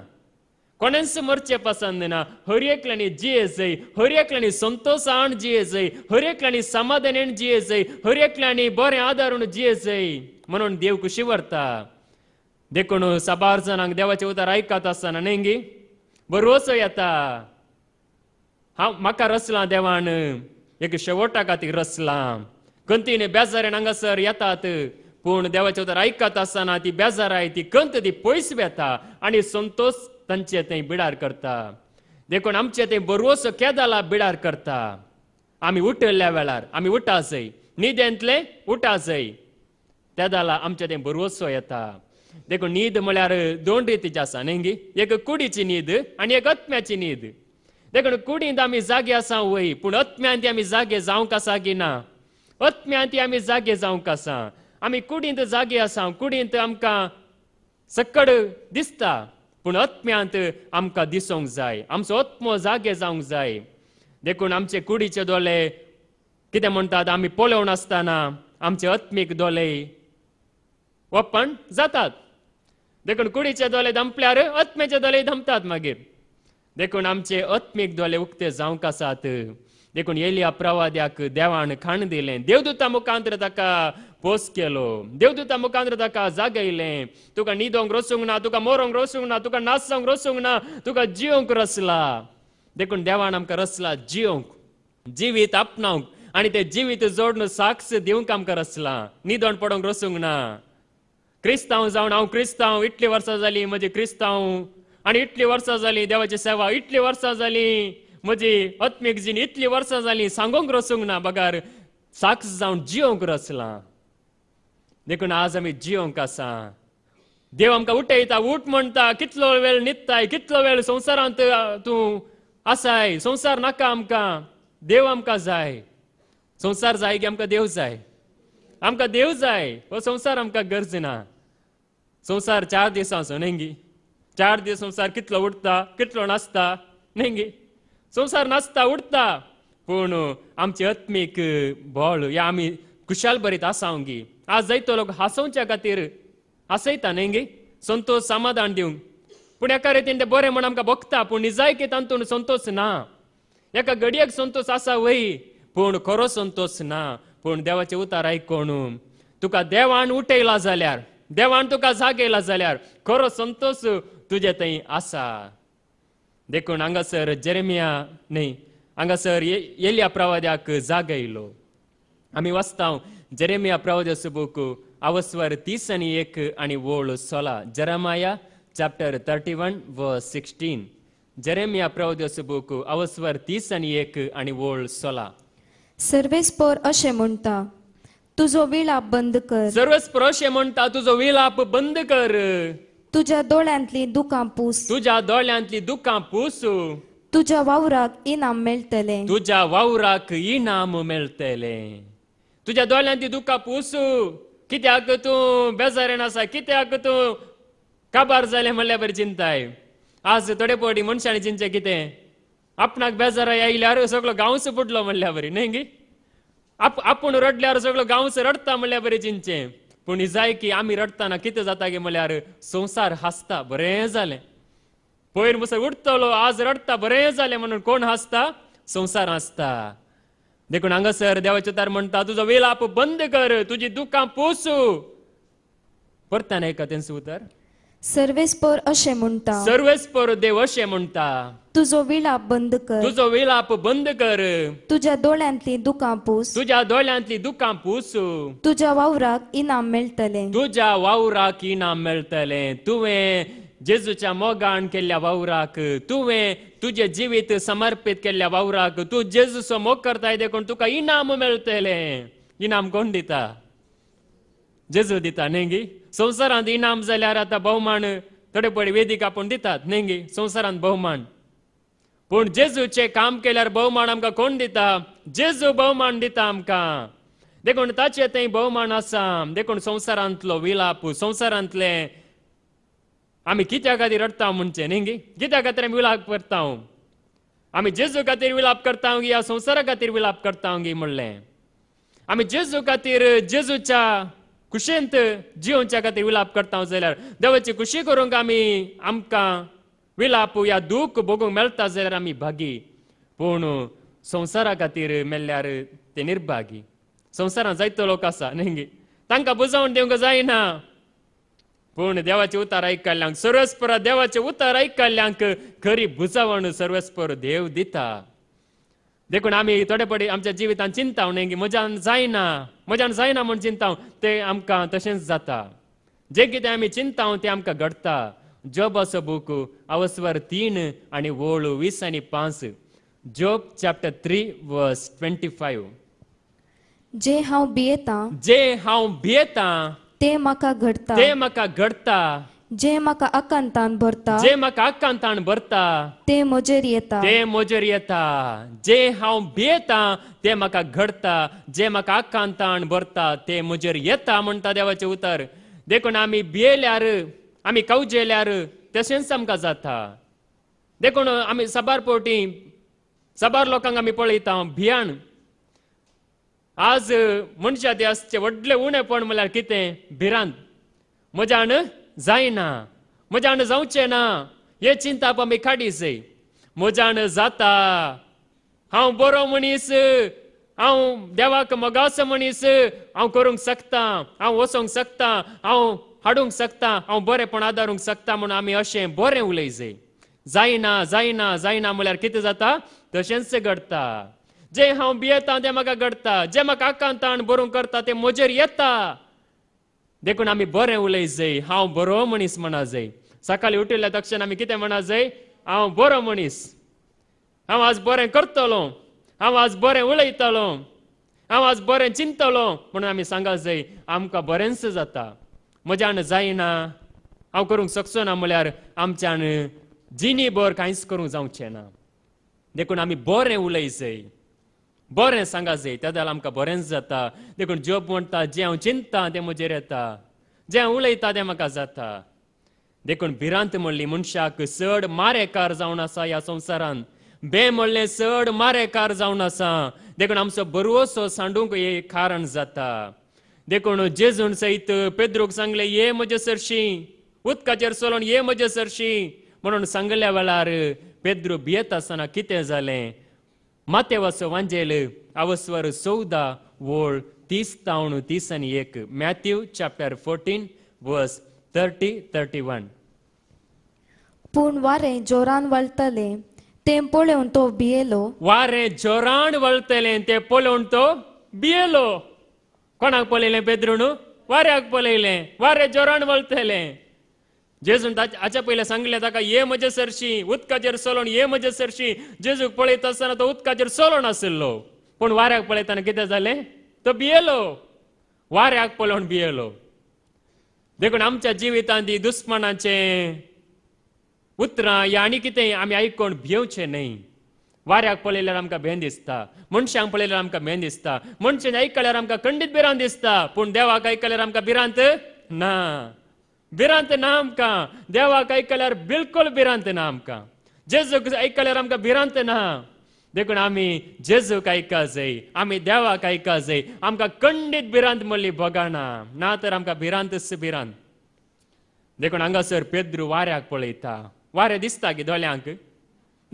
कोणेच मरचें पसंद ना हर एकल्यांनी संतोशान संतोषान जियेजय हरेकल्यानी समाधानेन जियेजय हरेकल्यानी बरें आदारून जियेजय म्हणून देव खुशी व्हरता देखून साबार जाणांक देवाचें उतार आयकत आसतना नेंगी बरोसो येता हांव म्हाका रचलां देवान एक शेवटा खातीर रचलां कंतीन बेजारेन हांगासर येतात पूण देवाच्या उतर ऐकत असताना ती बेजार आहे ती कंत ती पयस वेता आणि संतोष तांचे ते बिडार करता देखून आमचे ते बरोस केदाला बिडार करता आमी उठल्या वेळार आमी उठासय न्हिदेंतले उठासय त्यादाला आमचे ते बरोसो येता देखून न्हीद म्हळ्यार दोन रितीची आसा न्ही एक कुडीची न्हीद आणि एक आत्म्याची न्हीद देखून कुडींत आम्ही जागे आसा वय पूण अत्म्यांत आम्ही जागे जावंक आसा की ना अत्म्यांत आमी जागे जावंक आसा आमी कुडींत जागे आसा कुडींत आमकां सक्कड दिसता पूण आत्म्यांत आमकां दिसोंक जाय आमचो आत्मो जागे जावंक जाय देखून आमचे कुडीचे दोले कितें म्हणटात आमी पळोवन आसतना आमचे आत्मीक दोले ओपण जातात देखून कुडीचे दोले धमपल्यार आत्म्याचे दोले धमतात मागीर देखून आमचे आत्मीक दोले उक्ते जावंक आसात देखून येल्या प्रवाद्याक देवान खाण दिलें देवदूता मुखांत ताका पोस ದೇವದೂತ ಮುಖಾಂತರದಕ ಜಾಗೈಲೆ ತುಕ ನೀದೊಂಗ್ ರೋಸುಂಗ್ನ ತುಕ ಮೋರೊಂಗ್ तुका ತುಕ ನಾಸೊಂಗ್ ರೋಸುಂಗ್ನ तुका ಜೀವಂಕ್ रसला देखून देवा आमकां रचला जियोंक जिवीत आपणावंक आनी ते जिवीत जोडून साक्ष दिवंक आमकां रचला निदोण पडोंक रसूंक ना क्रिस्तांव जावन हांव क्रिस्तांव इतलीं वर्सां जालीं म्हजी क्रिस्तांव आनी इतलीं वर्सां जालीं देवाची सेवा इतली वर्सां जालीं म्हजी आत्मीक इतलीं वर्सां जालीं सांगोंक ना साक्ष जावन जियोंक रचलां देखून आज आम्ही जिवंक आसा देव आमकां उठयता उठ म्हणटा कितलो वेळ न्हिदताय कितलो वेळ संवसारांत तूं आसाय संवसार नाका आमकां देव आमकां जाय संवसार जाय की आमकां देव जाय आमकां देव जाय हो संवसार आमकां गरज ना संवसार चार दिसांचो नेंगी चार दीस संवसार कितलो उठता कितलो नाचता नेंगी संवसार नाचता उठता पूण आमची अत्मीक बोळ या आमी खुशालभरीत आसा आज तो लोक हांसोवच्या खातीर हांसयता न्ही गे संतोष समाधान दिवंक पूण एका रितीन तें बरें म्हण आमकां भोगता पूण निजायकी संतोष ना एका घडयेक संतोष आसा वय पूण खरो संतोष ना पूण देवाचे उतार आयकोण तुका देवान उठयला जाल्यार देवान तुका जागयला जाल्यार खरो संतोष तुजे थंय आसा देखून हांगासर जेरेमिया न्ही हांगासर येल्या प्रवाद्याक जागयलो आमी वाचता जरेमिया प्रवजस बुक अवस्वर तीस आणि एक आणि वोळ सोळा जरामाया चाप्टर थर्टी वन व सिक्स्टीन जरेमिया प्रवजस बुक अवस्वर तीस आणि एक आणि वोळ सोळा
सर्वेस पोर असे म्हणता तुझो विलाप बंद कर सर्वेस
पोर असे म्हणता तुझो विलाप बंद कर
तुझ्या पुस
दुकापूस तुझ्या डोळ्यातली दुकापूस
तुझ्या वावराक इनाम मिळतले
तुझ्या वावराक इनाम मिळतले तुझ्या ती दुखा पुसू कित्याक तूं बेजारेन आसा कित्याक तूं काबार जालें म्हणल्यार बरी चिंताय आज थोडे फावटी मनशाने चिंतचें कितें आपणाक बेजाराय आयल्यार सगळो गांवच फुटलो म्हणल्यार बरी न्ही गी आप आपूण रडल्यार सगळो गांवच रडता म्हणल्यार बरें चिंतचें पूण जाय की आमी रडताना कितें जाता गे म्हणल्यार संवसार हांसता बरें जालें पयर बस उठतलो आज रडता बरें जालें म्हणून कोण हांसता संवसार हांसता देखून हांगासर देवाचे तार म्हणटा तुजो वेलाप बंद कर तुझी दुखां पोसू परतान आयका त्यांचं उतर
सर्वेस्पर अशें म्हणटा
सर्वेस्पर देव अशें म्हणटा
तुजो विलाप बंद कर तुजो
विलाप बंद कर
तुज्या दोळ्यांतली दुका पूस
तुज्या दोळ्यांतली दुकां पूस
तुज्या वावराक इनाम मेळटलें
तुज्या वावराक इनाम मेळटलें तुवें जेजूच्या मोगान केल्ल्या वावराक तुवें तुजें जिवीत समर्पीत केल्ल्या वावराक तूं जेजूचो मोग करताय देखून तुका इनाम मेळटलें इनाम कोण दिता जेजू दिता न्ही संवसारांत इनाम जाल्यार आतां भोवमान थोडे पडे वेदीक आपूण दितात न्ही संवसारांत भोवमान पूण जेजूचें काम केल्यार भोवमान आमकां कोण दिता जेजू भोवमान दिता आमकां देखून ताचे थंय भोवमान आसा देखून संवसारांतलो विलाप संवसारांतलें रडता ಕಿಚ್ಚಾಕಾತಿ ರಡ್ತಾ कित्या खातीर आमी विलाप करता हूं आम्ही जेजू खातीर विलाप करता या संवसारा खातीर विलाप करता गे म्हणलें आम्ही जेजू खातीर जेजूच्या कुशेंत जिवच्या खातीर विलाप करता जाल्यार देवाची खुशी करूंक आमी आमकां विलाप या दूख भोगूंक मेळटा जाल्यार आमी भागी पूण संवसारा खातीर मेल्ल्यार ते निर्भागी संवसारांत जायतो लोक आसा न्ही तांकां बुजावन दिवंक जायना पूर्ण देवाचे उतार ऐकाल्यांक सर्वस्पर देवाचे उतार ऐकाल्यांक खरी भुजावण सर्वस्पर देव दिता देखून आमी थोडे पडे आमच्या जिवितांत चिंता न्हय की म्हज्यान जायना म्हज्यान जायना म्हूण चिंताव ते आमकां तशेंच जाता जे कितें आमी चिंताव तें आमकां घडटा जॉबाचो बूक अवस्वर तीन आनी वळ वीस आनी पांच Job chapter three verse twenty five
जे हांव भियेतां
जे हांव भियेतां
ते म्हाका घडता ते
म्हाका घडता जे
म्हाका आकांतान
भरता जे म्हाका आकांतान भरता
ते म्हजेर येता ते
म्हजेर येता जे हांव भियेता ते म्हाका घडता जे म्हाका आकांतान भरता ते म्हजेर येता म्हणटा देवाचे उतर देखून आमी भियेल्यार आमी कवजेल्यार तशेंच आमकां जाता देखून आमी साबार पोटी साबार लोकांक आमी पळयता भियाण आज मनशा देसचें व्हडलें उणेपण म्हळ्यार कितें भिरांत म्हज्यान जायना म्हज्यान जावचें ना हे चिंताप आमी काडीसय म्हज्यान जाता हांव बरो मनीस हांव देवाक मगास मनीस हांव करूंक शकता हांव वचोंक शकता हांव हाडूंक शकता हांव बरेंपण आदारूंक शकता म्हूण आमी अशें बरें उलय जायना जायना जायना म्हळ्यार कितें जाता तशेंच घडटा जे हांव भियेतां तें म्हाका घडटा जे म्हाका आकान ताण बरोवंक करता तें म्हजेर येता देखून आमी बरें उलय जाय हांव बरो मनीस म्हणा जाय सकाळी उठिल्ल्या तक्षण आमी कितें म्हणा जाय हांव बरो मनीस हांव आज बरें करतलो हांव आज बरें उलयतलो हांव आज बरें चिंतलो म्हणून आमी सांगा जाय आमकां बरेंच जाता म्हज्यान जायना हांव करूंक शकचो ना म्हळ्यार आमच्यान जिणी भर कांयच करूंक जावचें ना देखून आमी बरें उलय जाय बरें सांगा जाय जाल्यार आमकां बरें जाता देखून जॉब म्हणटा जें हांव चिंतता तें म्हजेर येता जें हांव उलयता तें म्हाका जाता देखून भिरांत म्हणली मनशाक चड मारेकार जावन आसा ह्या संवसारान बे म्हणलें चड मारेकार जावन आसा देखून आमचो बरोसो सांडूंक हे कारण जाता देखून जेजून सयत पेद्रूक सांगले ये म्हजे सरशी उदकाचेर चलोवन ये म्हजे सरशी म्हणून सांगल्या वेळार पेद्रू भियेत आसतना कितें जालें मातेवाचं वांजेल आवस्वर चौदा वळ तीस तावणू तीस एक मॅथ्यू चॅप्टर फोर्टीन वर्स
वारे जोरान वळतले ते पळोवन तो बियेलो
वारे जोरान वळतले ते पळोवन तो बियेलो कोणाक पळयलें पेद्रुणू वाऱ्याक पळयलें वारे जोरान वळतले जेजून हाच्या पयले सांगले ताका ये म्हजे सरशी उदकाचेर चलोवन ये म्हजे सरशी जेजूक पळयत आसतना तो उदकाचेर चलोवन आशिल्लो पूण वाऱ्याक पळयताना कितें जालें तो भियेलो वाऱ्याक पळोवन भियेलो देखून आमच्या जिवितांत ही दुस्मणाचें उतरां या आनी कितें आमी आयकून भियेवचें न्ही वाऱ्याक पळयल्यार आमकां भेंद दिसता मनशांक पळयल्यार आमकां भेंद दिसता मनशांनी आयकल्यार आमकां खंडीत भिरांत दिसता पूण देवाक आयकल्यार आमकां भिरांत ना बिरांत नाम का देवाक ऐकल्यार बिलकुल बिरांत ना आमकां जेजूक ऐकल्यार आमकां बिरांत ना देखून आमी जेजूक ऐका जाय आमी देवाक ऐका जाय आमकां खंडीत भिरांत मल्ली बगाना ना तर आमकां भिरांतच भिरांत देखून हांगासर पेद्रू वाऱ्याक पळयता वारें दिसता की दोल्यांक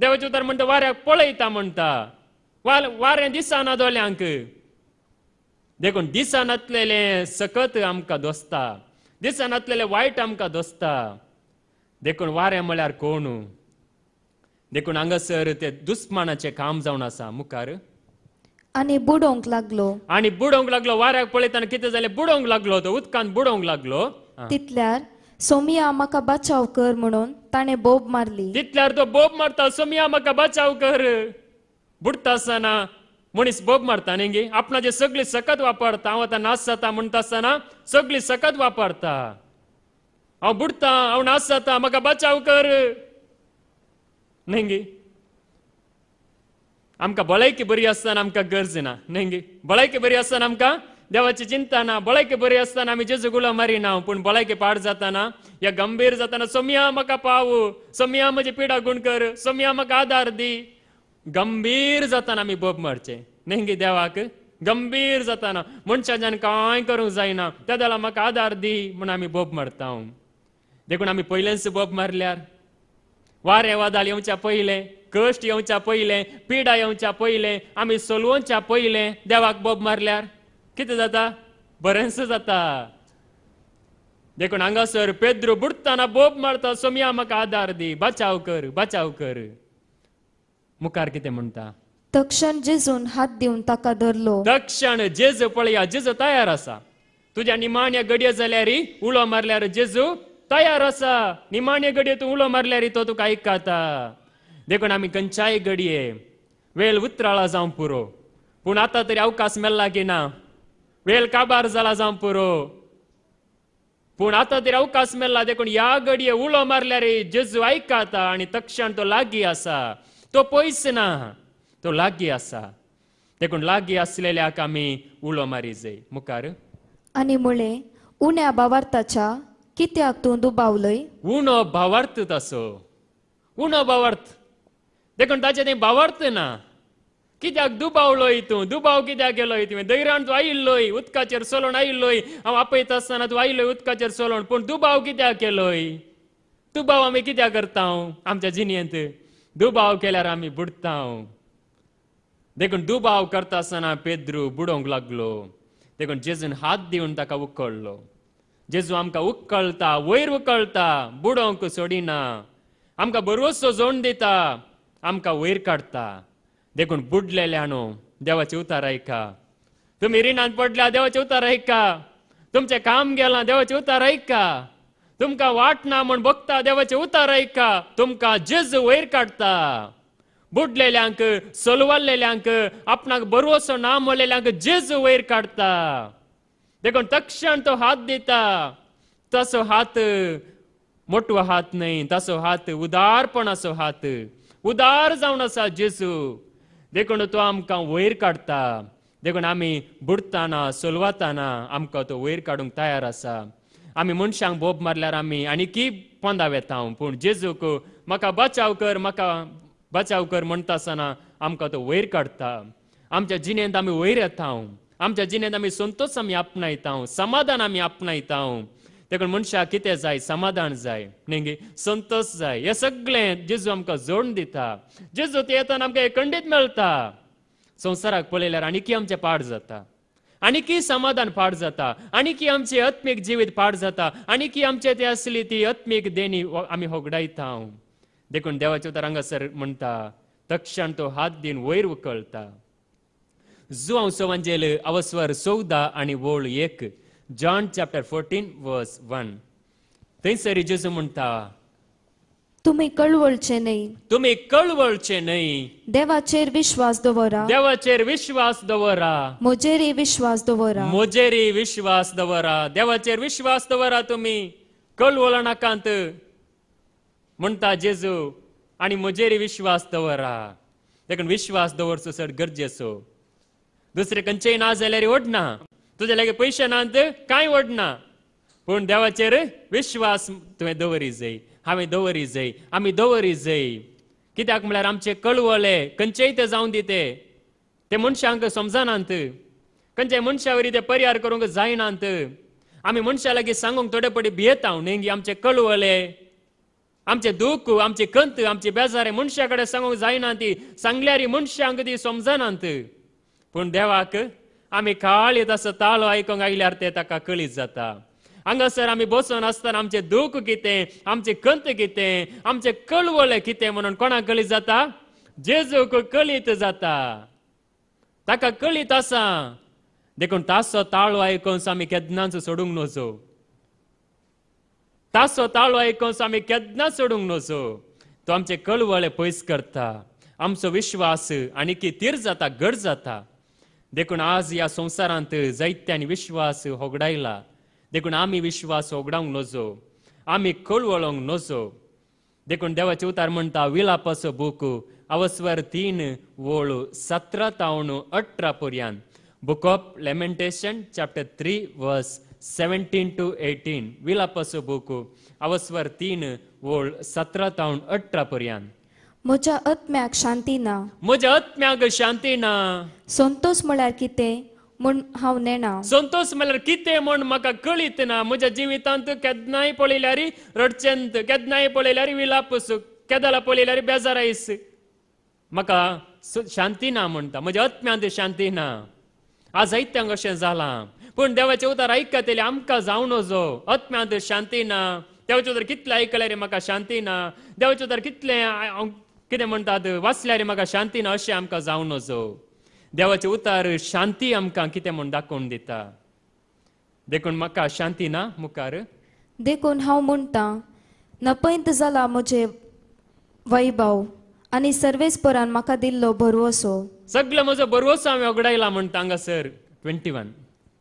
देवाचे उदार म्हणटा वाऱ्याक पळयता म्हणटा वारें दिसना दोल्यांक देखून दिसनातलेलें सकत आमकां दोस्ता दिसनातलेले वायट आमकां दोसता देखून वारें म्हळ्यार कोण देखून हांगासर ते दुस्मानाचें काम जावन आसा मुखार
आनी बुडोवंक लागलो
आनी बुडोवंक लागलो वाऱ्याक पळयतना कितें जालें बुडोवंक लागलो तो उदकान बुडोवंक लागलो
तितल्यार सोमिया म्हाका बचाव कर म्हणून ताणें
बोब मारली तितल्यार तो बोब मारता सोमिया म्हाका बचाव कर बुडता आसतना मनीस बोग मारता न्ही गे आपणाचे सगळे सकत वापरता हांव आतां नाच जाता म्हणटा आसतना सगळी सकत वापरता हांव बुडता हांव नाच जाता म्हाका बचाव कर न्ही गे आमकां भलायकी बरी आसतना आमकां गरज ना न्ही गे भलायकी बरी आसतना आमकां देवाची चिंता ना भलायकी बरी आसतना आमी जेजू मारी मारिना पूण भलायकी पाड जाताना या गंभीर जाताना सोम्या म्हाका पाव सोम्या म्हजी पिडा गुण कर सोम्या म्हाका आदार दी गंभीर जाताना आम्ही बब मारचे नेंगी देवाक गंभीर जाताना मनशाच्यान कांय करूंक जायना त्या देला म्हाका आदार दी म्हूण आमी बोब मारता देखून आमी पयलेच बोब मारल्यार वारे वादाल येवच्या पहिले कश्ट येवच्या पहिले पिडा येवच्या पहिले आमी सोलवच्या पहिले देवाक बोब मारल्यार कितें जाता बरेंच जाता देखून हांगासर पेद्रू बुडताना बोब मारता सोमिया म्हाका आदार दी बचाव कर बचाव कर मुखार कितें म्हणटा तक्षण जेजून हात दिवन ताका धरलो तक्षण जेज पळया जेजू तयार आसा तुझ्या निमाण्या गडये जाल्यार उलो मारल्यार जेजू तयार आसा निमाण्या गडये तूं उलो मारल्यार तो तुका आयकता देखून आमी खंयच्याय गडये वेळ उतराळा जावं पुरो पूण आतां तरी अवकाश मेल्ला की ना वेळ काबार जाला जावं पुरो पूण आतां तरी अवकाश मेल्ला देखून ह्या गडये उलो मारल्यार जेजू आयकता आनी तक्षण तो लागीं आसा तो पयस ना तो ತೋ आसा देखून ತೆಕೊಂಡು ಲಾಗಿ ಆಸಲೆಲೆ उलो मारी जाय मुखार
आणि मुळे उण्या भावार्थाच्या कित्याक तूं दुबावलय
उणो भावार्थ तसो उणो भावार्थ देखून ताचे ते भावार्थ ना कित्याक दुबावलोय तूं दुबाव कित्याक गेलोय तुवें दैरान तूं आयिल्लोय उदकाचेर सोलोन आयिल्लोय हांव आपयता आसतना तूं आयिल्लोय उदकाचेर सोलोन पूण दुबाव कित्याक केलोय दुबाव आमी कित्याक करता हांव आमच्या जिणेंत दुबाव केल्यार आमी बुडता देखून दुबाव करता आसतना पेद्रू बुडोंक लागलो देखून जेजून हात दिवन ताका उखळलो जेजू आमकां उकळता वयर उखळता बुडोंक सोडिना आमकां बरोच झोंड दिता आमकां वयर काडता देखून बुडलेल्या न्हू देवाची उतार आयका तुम्ही रिणात पडल्या देवाचे उतार आयका तुमचें काम गेलां देवाचे उतार आयका तुमका वाट ना म्हण बघता देवाचे उतार ऐका तुमका जेज वयर काढता बुडलेल्यांक सोलवल्लेल्यांक आपणाक बरोसो ना म्हणलेल्यांक जेज वयर काढता देखून तक्षण तो हात दिता तसो हात मोटवो हात नाही तसो हात उदारपण असो हात उदार जावन असा जेजू देखून तो आमकां वयर काढता देखून आमी बुडताना सोलवताना आमकां तो वयर काडूंक तयार आसा आमी मनशांक बोब मारल्यार आमी आनी की पोंदा वेता हांव पूण जेजूक म्हाका बचाव कर म्हाका बचाव कर म्हणटा आसतना आमकां तो वयर काडटा आमच्या जिणेंत आमी वयर येता हांव आमच्या जिणेंत आमी संतोश आमी आपणायता हांव समाधान आमी आपणायता हांव देखून मनशाक कितें जाय समाधान जाय न्ही संतोश जाय हे सगळें जेजू आमकां जोडून दिता जेजू ते येतना आमकां एकंडीत मेळटा संवसाराक पळयल्यार की आमचें पाड जाता की समाधान पाड जाता की आमचे आत्मीक जिवीत पाड जाता की आमचे ते आसली ती आत्मीक देणी आम्ही होगडायता हांव देखून देवाच्या उतार हांगासर म्हणटा तक्षण तो हात दिन वयर उकळता जुवांव सवांजेल अवस्वर चौदा आणि वोळ एक John chapter fourteen verse one थंयसर जेजू म्हणटा तुम्ही
कळवळचे नाही
तुम्ही कळवळचे नाही
देवाचेर विश्वास दवरा
देवाचेर विश्वास दवरा
मोजेरी विश्वास दवरा
मोजेरी विश्वास दवरा देवाचेर विश्वास दवरा तुम्ही कळवळ नाकांत म्हणता जेजू आणि म्हजेरी विश्वास दवरा देखून विश्वास दवरचो सर गरजेचो दुसरे खंयचेय ना जाल्यार ओडना तुझ्या लागे पयशे नात कांय ओडना पूण देवाचेर विश्वास तुवें दवरी जाय हांवें दवरी जाय आमी दवरी जाय कित्याक म्हळ्यार आमचे कळवले खंयचेय ते जावन दिते ते मनशांक समजनात खंयच्या मनशा वरी ते परिहार करूंक जायनांत आमी मनशा लागीं सांगूंक थोडे पटी भियेता न्ही आमचे कळवले आमचे दूख आमचे कंत आमचे बेजारे मनशा कडेन सांगूंक जायना ती सांगल्यारी मनशांक ती समजनात पूण देवाक आमी काळीत असो तालो आयकूंक आयल्यार ते ताका कळीत जाता हंगासर आमी बसून आसतना आमचे दुःख कितें आमचे कंत कितें आमचे कळवले कितें म्हणून कोणाक कळीत जाता जेजूक कळीत जाता ताका कळीत आसा देखून तासो ताळो आयकून आमी केदनाच सोडूंक नजो तासो ताळो आयकून आमी केदना सोडूंक नजो तो आमचे कळवळे पयस करता आमचो विश्वास की तीर जाता घट जाता देखून आज ह्या संवसारांत जैत्यानी विश्वास होगडायला देखून आम्ही विश्वास उगडावंक नजो आमी कळवळोंक नजो देखून देवाचे उतार म्हणटा विलापस बूक अवस्वर तीन वळ सतरा तावण अठरा पर्यंत book of Lamentation chapter three verse seventeen to eighteen विलापस बुक अवस्वर तीन वळ सतरा तावण अठरा पर्यंत
म्हज्या आत्म्याक शांती ना
म्हज्या आत्म्याक शांती ना
संतोष म्हळ्यार कितें संतोष ಹೌ ನೇಣ
ಸಂತೋಷ ಮಲರ್ कळीत ना ಮಕ ಕಳಿತನ ಮುಜ ಜೀವಿತಾಂತ रडचंद ಪೊಳಿಲಾರಿ ರಡ್ಚೆಂತ್ विलाप सुख केदला ಕೆದಲ बेजार ಬೇಜಾರಾಯಿಸ್ म्हाका शांती ना म्हणटा म्हज्या आत्म्यांत शांती ना आज आयत्यांक अशें जालां पूण देवाचें उतार आयकतले आमकां जावं नजो आत्म्यांत शांती ना देवाचें उदर कितलें आयकल्या रे म्हाका शांती ना देवाचें उतार कितलें कितें म्हणटात वाचल्या रे म्हाका शांती ना अशें आमकां जावं नजो देवाचे उतार शांती आमकां कितें म्हूण दाखोवन दिता देखून म्हाका शांती ना मुखार
देखून हांव म्हणटां नपैंत जाला म्हजे वैभव आनी सर्वेस्परान म्हाका दिल्लो भरवसो
सगळो म्हजो भरवसो हांवें उगडायला म्हणटा हांगासर ट्वेंटी वन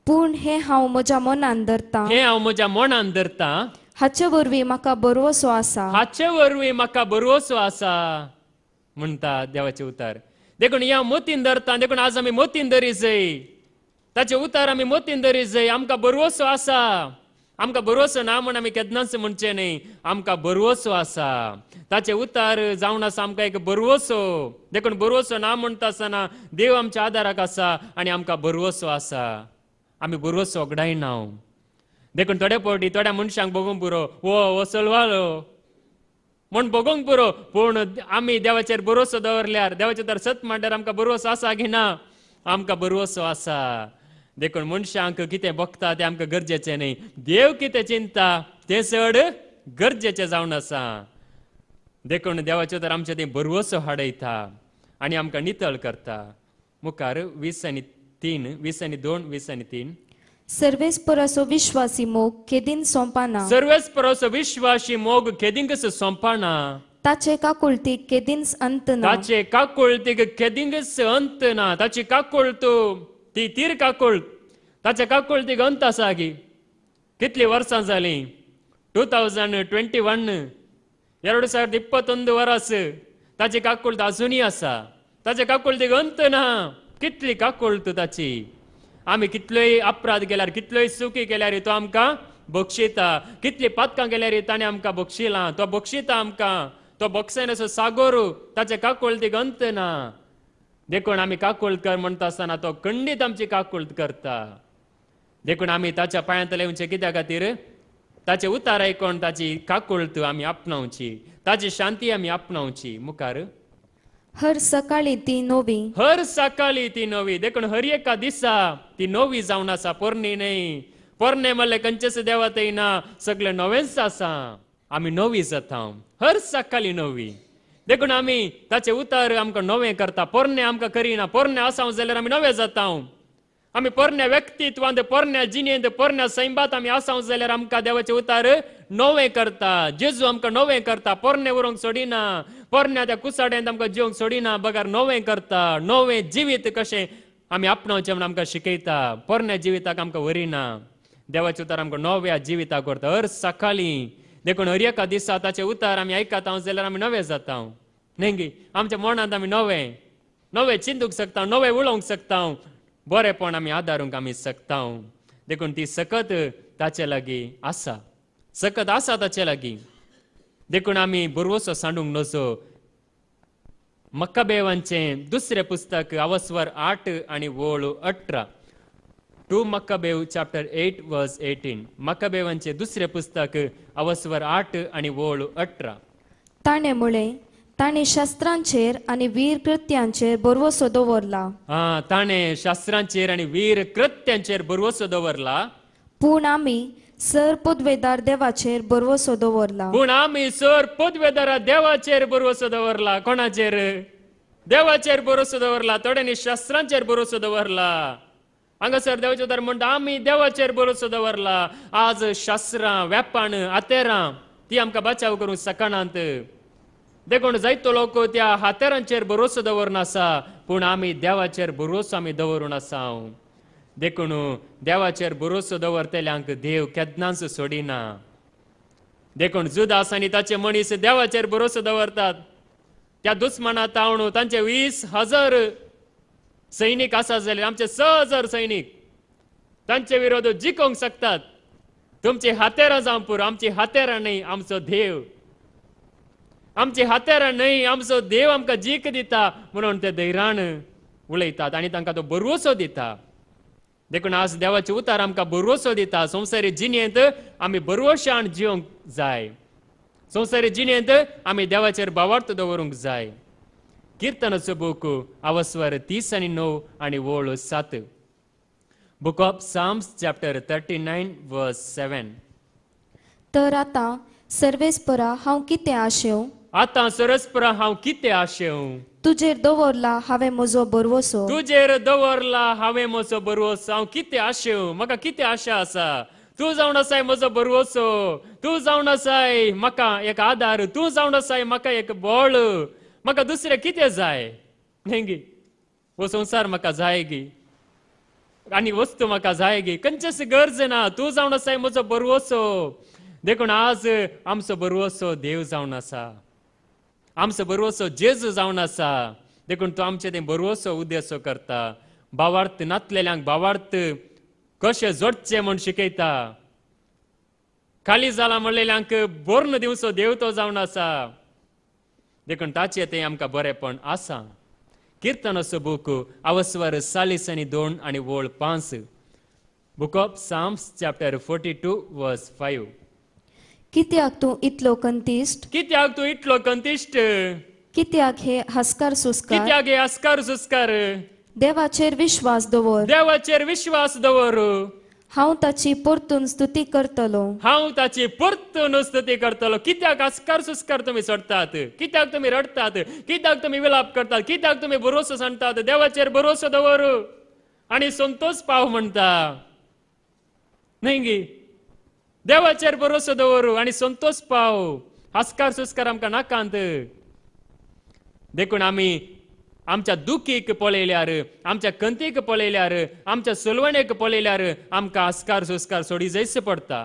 पूण हे हांव म्हज्या मनान धरतां
हे हांव म्हज्या मनान धरतां हाचे वरवीं म्हाका भरवसो आसा हाचे वरवीं म्हाका भरवसो आसा म्हणटा देवाचे उतार देखून या मोतीन धरता देखून आज आम्ही मोतीन धरी जाय ताचे उतार आम्ही मोतीन धरी जाय आमकां बरोसो आसा आमकां बरोसो ना म्हण आमी केन्नाच म्हणचे न्ही आमकां बरोसो आसा ताचे उतार जावन आसा आमकां एक बरोसो देखून बरोसो ना म्हणटा आसतना देव आमच्या आदाराक आसा आनी आमकां बरोसो आसा आमी बरोसो वगडायना देखून थोडे फावटी थोड्या मनशांक बघूंक पुरो वो वो चलवालो म्हण बघोंक पुरो पूण आमी देवाचेर भरोसो दवरल्यार देवाचे तर सत म्हणल्यार आमकां भरोसो आसा की ना आमकां भरोसो आसा देखून मनशांक कितें बघता तें आमकां गरजेचें न्ही देव कितें चिंता तें चड गरजेचें जावन आसा देखून देवाचे तर आमचे ते भरवसो हाडयता आनी आमकां नितळ करता मुखार वीस आनी तीन वीस आनी दोन वीस आनी तीन
सर्वेस परसो मोग केदिन सोंपाना सर्वेस
परसो विश्वासी मोग कस सोंपाना
ताचे काकुळती केदिनस अंतना ताचे
काकुळतीक केदिंगस अंत ना ताची काकुळतू ती तीर काकुळ ताचे काकुळतीक अंत आसा गी कितली वर्सां जाली टू थावजंड ट्वेंटी वन वरस ताचे ಇಪ್ಪತ್ತೊಂದು ವರಸ್ ತಾಜೆ ताचे ಅಜುನಿ ಆಸ ತಾಜೆ ಕಾಕೊಳ್ತಿಗೆ ಅಂತ ನಾ आमी कितलोय अपराध केल्यार कितलोय सुखी केल्यार तो आमकां बक्षिता कितली पातकां केल्यार ताणें आमकां बक्षिलां तो बक्षिता आमकां तो असो सागोर ताचे ती गंत ना देखून आमी काकुळत कर म्हणटा आसतना तो खंडीत आमची काकुळ करता देखून आमी ताच्या पांयांतले उंचे कित्या खातीर ताचे उतार आयकोन ताची तू आमी आपणावची ताची शांती आमी आपणावची मुखार
हर सकाळी ती नवी
हर सकाळी ती नवी देखून हर एका दिसा ती नवी जाऊन आसा पोरणी नाही पोरणे म्हणले कंचस देवात ना सगळे नवेच आसा आम्ही नवी जाता हर सकाळी नवी देखून आम्ही ताचे उतार आमकां नवें करता पोरणे आमकां करिना पोरणे आसा जाल्यार आम्ही नवे जाता आमी पोरण्या व्यक्तित्वांत पोरण्या जिनेंद पोरण्या सैमात आम्ही आसा जाल्यार आमकां देवाचे उतार नवे करता जेजू आमकां नवे करता पोरणे उरोंक सोडिना पोरण्या त्या कुसाड्यान आमकां जेवंक सोडिना बगर नवें करता नवें जिवीत कशें आमी आपणावचें म्हण आमकां शिकयता पोरण्या जिविताक आमकां व्हरिना देवाचें उतार आमकां नव्या जिविताक व्हरता हर सकाळीं देखून हर एका दिसा ताचे उतार आमी आयकता हांव जाल्यार आमी नवें जाता न्ही आमच्या मनांत आमी नवें नवें चिंतूंक शकता नवें उलोवंक शकता बरेंपण आमी आदारूंक आमी शकता देखून ती सकत ताचे लागीं आसा सकत आसा ताचे लागीं देखून आमी बरोसो सांडूंक नजो मक्काबेवांचें दुसरें पुस्तक अवस्वर आठ आनी वळ अठरा two Maccabees chapter eight verse eighteen मक्काबेवांचें दुसरें पुस्तक अवस्वर आठ आनी वळ अठरा
ताणें मुळे ताणें शास्त्रांचेर आनी वीर कृत्यांचेर बरवसो दवरला
हा ताणें शास्त्रांचेर आनी वीर कृत्यांचेर बरवसो दवरला
पूण आमी सर पदवेदार देवाचेर भरवसो दवरला
पूण आमी सर पदवेदारा देवाचेर भरोसो दवरला कोणाचेर देवाचेर भरोसो दवरला थोड्यांनी शास्त्रांचेर भरोसो दवरला हांगासर देवाचे उदार म्हणटा आमी देवाचेर भरोसो दवरला आज शास्त्रां वेपाण हातेरां ती आमकां बचाव करूंक सकाणांत देखून जायतो लोक त्या हातेरांचेर भरोसो दवरून आसा पूण आमी देवाचेर भरोसो आमी दवरून आसा देखून देवाचेर भरोसो दवरतल्यांक देव केदनाच सोडिना देखून जुदास आनी ताचे मनीस देवाचेर भरोसो दवरतात त्या दुस्मना तावणू तांचे वीस हजार सैनीक आसा जाल्यार आमचे स हजार सैनीक तांचे विरोध जिखोंक शकतात तुमची हातेरां जावं पुरो आमची हातेरां न्हय आमचो देव आमची हातेरां न्हय आमचो देव आमकां जीख दिता म्हणून ते धैराण उलयतात आनी तांकां तो भरोसो दिता देखून आज देवाचे उतार आमकां भरवसो दिता संवसारी जिणेंत आमी भरवशान जिवंक जाय संवसारी जिणेंत आमी देवाचेर बावार्थ दवरूंक जाय किर्तनाचो बूक आवस्वर तीस आनी णव आनी वळ सात book of Psalms chapter thirty nine verse seven
तर आतां सर्वेस्परा हांव कितें आशेव
आतां परस हांव कितें आशेव
तुजेर दवरला हांवें म्हजो बरवसो
तुजेर दवरला हांवें म्हजो बरवसो हांव कितें आशेव म्हाका कितें आशा आसा तूं जावन आसाय म्हजो बरवसो तूं जावन आसाय म्हाका एक आदार तूं जावन आसाय म्हाका एक बळ म्हाका दुसरें कितें जाय न्ही हो संसार म्हाका जाय गी आनी वस्तू म्हाका जाय गी खंयचेच गरज ना तूं जावन आसाय म्हजो बरवसो देखून आज आमचो बरवसो देव जावन आसा आमचो बरोचसो जेजू जावन आसा देखून तो आमचे ते बरोचसो उद्देसो करता भावार्थ नातलेल्यांक भावार्थ कशें जोडचे म्हूण शिकयता खाली जाला म्हणलेल्यांक बोर्न दिवचो देवतो तो जावन आसा देखून ताचे ते आमकां बरेंपण आसा असो बूक आवस्वर सालीस आनी दोन आनी वोळ पांच book of Psalms chapter forty two verse five
कित्याक तू इतलो कंतिष्ट
कित्याक तू इतलो कंतिष्ट
कित्याक हे हस्कर सुस्कर कित्याक
हे हस्कार सुस्कार
देवाचेर विश्वास दवर
देवाचेर विश्वास दवर
हांव ताची परतून स्तुती
करतलो हांव ताची परतून स्तुती करतलो कित्याक आस्कार सुस्कार तुम्ही सोडतात कित्याक तुम्ही रडतात कित्याक तुम्ही विलाप करतात कित्याक तुमी भरोसो सांगतात देवाचेर भरोसा दवर आणि संतोष पाव म्हणता नाही गी देवाचेर भरोसा ಭರೋಸದವರು आणि संतोष पाव हस्कार सुस्कार आमकां नाकांत देखून आम्ही आमच्या दुखीक पळयल्यार आमच्या कंतीक पळयल्यार आमच्या सोलवणेक पळयल्यार आमकां आस्कार सुस्कार सोडी जैस पडटा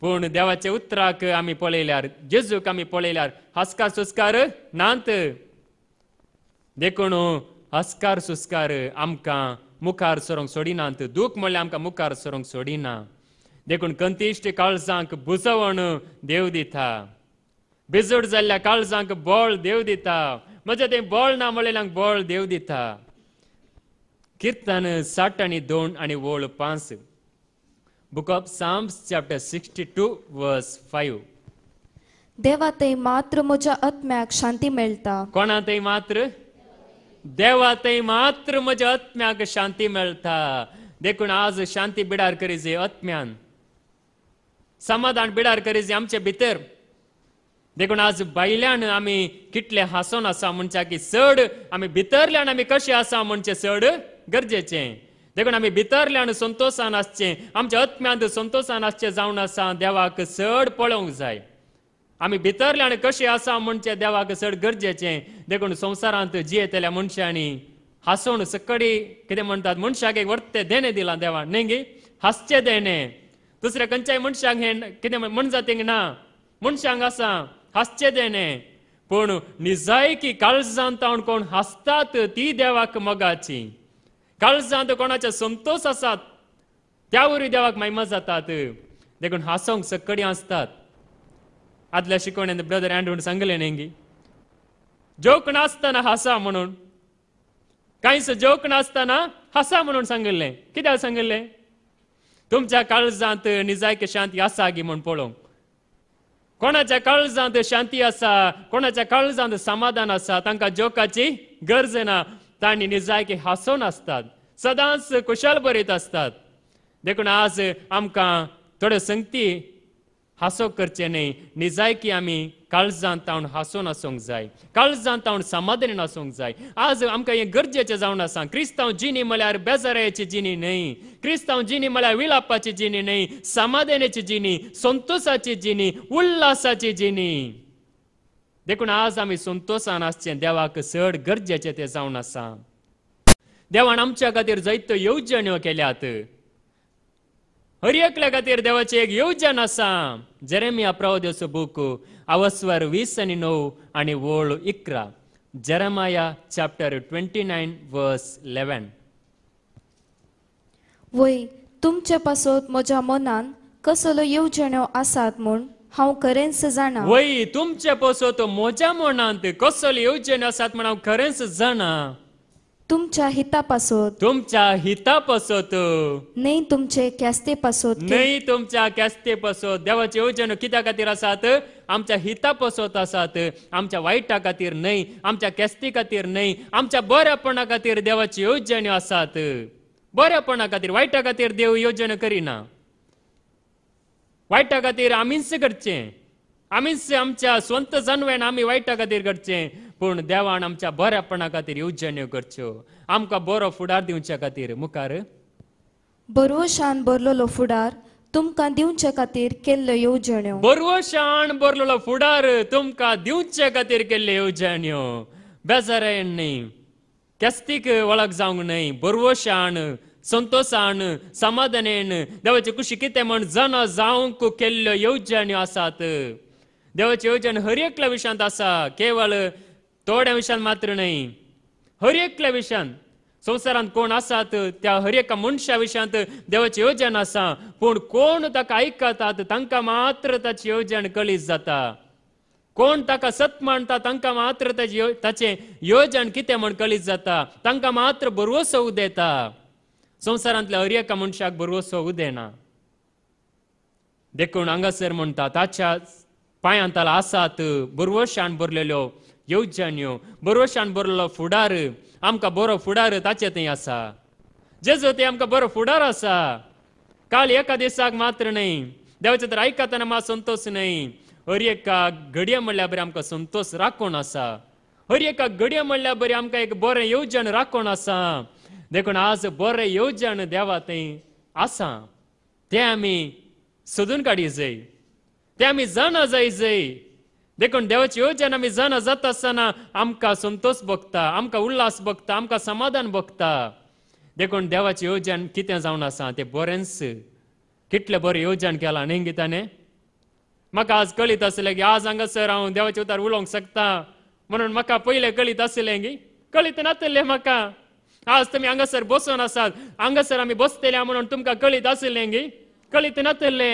पूण देवाचे उतराक आमी पळयल्यार जेजूक आमी पळयल्यार हस्कार सुस्कार नांत देखून हस्कार सुस्कार आमकां मुखार सरोंक सोडिनात दूख म्हणल्यार आमकां मुखार सरोंक सोडिना देखून कंतिश्ट काळजांक बुजवण देव दिता बेजोड जाल्ल्या काळजांक बळ देव दिता म्हजे ते बळ ना बळ देव दिता कीर्तन साठ आणि दोन आणि ओळ पांच book of Psalms chapter sixty two verse five
देवा ते मात्र म्हज्या आत्म्याक शांती मेळटा कोणा ते मात्र
देवा ते मात्र म्हज्या आत्म्याक शांती मेळटा देखून आज शांती बिडार करी आत्म्यान समाधान बिडार करीत आमचे भितर देखून आज भायल्यान आमी कितले हांसोन आसा म्हणजे की चड आमी भितरल्यान आमी कशें आसा म्हणचें चड गरजेचें देखून आमी भितरल्यान संतोषान आसचें आमच्या आत्म्यांत संतोषान आसचें जावन आसा देवाक चड पळोवंक जाय आमी भितरल्यान कशे आसा म्हणजे देवाक चड गरजेचे देखून संवसारांत जियेतल्या मनशांनी हांसोन सकडी कितें म्हणटात मनशाक एक व्हडतें देणे दिला देवा न्ही गी हांसचें देणें दुसऱ्या खंयच्याय मनशांक हे कितें म्हण जातेंक ना मनशांक आसा हांसचें पण पूण निजायकी काळजांत तावण कोण हांसतात ती देवाक मगाची काळजांत कोणाचे संतोष आसात त्या वरी देवाक महिमा जातात देखून हांसोंक सकडी आसतात आदल्या शिकवण्यान ब्रदर अँड्रून सांगले नेंगी जोक नासतना हसा म्हणून कांयच जोक नासतना हासा म्हणून सांगिल्लें कित्याक सांगिल्लें तुमच्या काळजांत निजायके शांती आसा गी म्हण पळोवंक कोणाच्या काळजांत शांती आसा कोणाच्या काळजांत समाधान आसा तांकां जोकाची गरज ना तांणी निजायके हांसोन आसतात सदांच कुशल बरयत आसतात देखून आज आमकां थोड्यो संगती हांसो करचे নেই निजाय की आम्ही काळज जाणता हांसो नासूंक जाय काळज जाणता समाधानी आसूंक जाय आज आमकां हें गरजेचें जावन आसा क्रिस्तांव जिणी म्हळ्यार बेजारायेची जिणी न्हय क्रिस्तांव जिणी म्हळ्यार विलापाची जिणी न्हय समाधानाची जिणी संतोशाची जिणी उल्लासाची जिणी देखून आज आमी संतोषान आसचें देवाक चड गरजेचें तें जावन आसा देवान आमच्या खातीर जायत्यो येवजण्यो केल्यात ಹರಿಯಕ್ಲ खातीर देवाची एक येवजण आसा जेरेमिया प्रवदेचो बूक अवस्वर वीस आनी णव आनी वळ इकरा जरमाया चॅप्टर ट्वेंटी नायन वर्स इलेवन
वय तुमचे पासत म्हज्या मनान कसलो येवजण्यो आसात म्हूण हांव खरेंच जाणा वय
तुमचे पासत म्हज्या मनांत कसलो येवजण्यो आसात म्हूण हांव खरेंच जाणा
तुमच्या हितापासून तुमच्या हितापासून नाही तुमचे कॅस्ते पासून नाही
तुमच्या कॅस्ते पासत देवाचे योजना कित्या खातीर आसात आमच्या हिता पसोत आसात आमच्या वायटा खातीर नाही आमच्या कॅस्ती खातीर नाही आमच्या बऱ्यापणा खातीर देवाची योजन आसात बऱ्यापणा खातीर वायटा खातीर देव योजना करिना वायटा खातीर आमीच करचें आमीच आमच्या स्वंत जनवेन आमी वायटा खातीर करचें पूण देवान आमच्या बऱ्यापणा खातीर येवजण्यो करच्यो आमकां बरो फुडार दिवच्या खातीर मुखार
बरो शान भरलेलो फुडार तुमकां दिवचे खातीर केल्ल्यो येवजण्यो
बरो शान भरलेलो फुडार तुमकां दिवचे खातीर केल्ल्यो येवजण्यो बेजारायण न्ही केस्तीक वळख जावंक न्हय बरो शान संतोषान समाधानेन देवाची कुशी कितें म्हण जन जावंक केल्ल्यो येवजण्यो आसात देवाचे योजन एकल्या विषयांत आसा केवळ थोड्या विषयांत मात्र नाही एकल्या विषयांत संवसारांत कोण आसात त्या एका मनशा विषयांत देवाचे योजन आसा पूण कोण ताका आयकतात तांकां मात्र ताची योजन कळीत जाता कोण ताका सत मानता तांकां मात्र ताचें ताचे योजन कितें म्हण कळीत जाता तांकां मात्र भरवसो उदेता संवसारांतल्या एका मनशाक भरवसो उदेना देखून हांगासर म्हणटा ताच्याच ಪಾಯಾಂತಲ आसात ಬುರ್ವಶಾನ್ ಬರ್ಲೆಲ್ಯೋ येवच्याण्यो बरोशान बरलो फुडार आमकां बरो फुडार ताचे थंय आसा जेजो ते आमकां बरो फुडार आसा काल एका दिसाक मात्र न्हय देवाचे तर आयकताना मा संतोष न्हय हर एका घडये म्हणल्या बरी आमकां संतोष राखण आसा हर एका घडये म्हणल्या बरी आमकां एक बरें येवजण राखण आसा देखून आज बरें येवजण देवा थंय आसा ते आमी सोदून काडी जाय ते आमी जण जाय जाय देखून देवाची योजना आमी जाना जाता आसतना आमकां संतोष भोगता आमका उल्हास भोगता आमका समाधान भोगता देखून देवाची योजना कितें जावन आसा तें बरेंच कितले बरें केला केला न्ही गिताने म्हाका आज कळीत आसले की आज हांगासर हांव देवाचे उतार उलोवंक शकता म्हणून म्हाका पयलें कळीत आसलें गी कळीत नातले म्हाका आज तुम्ही हांगासर बसून आसात हांगासर आमी बसतल्या म्हणून तुमकां कळीत आसलें गी कळीत नातले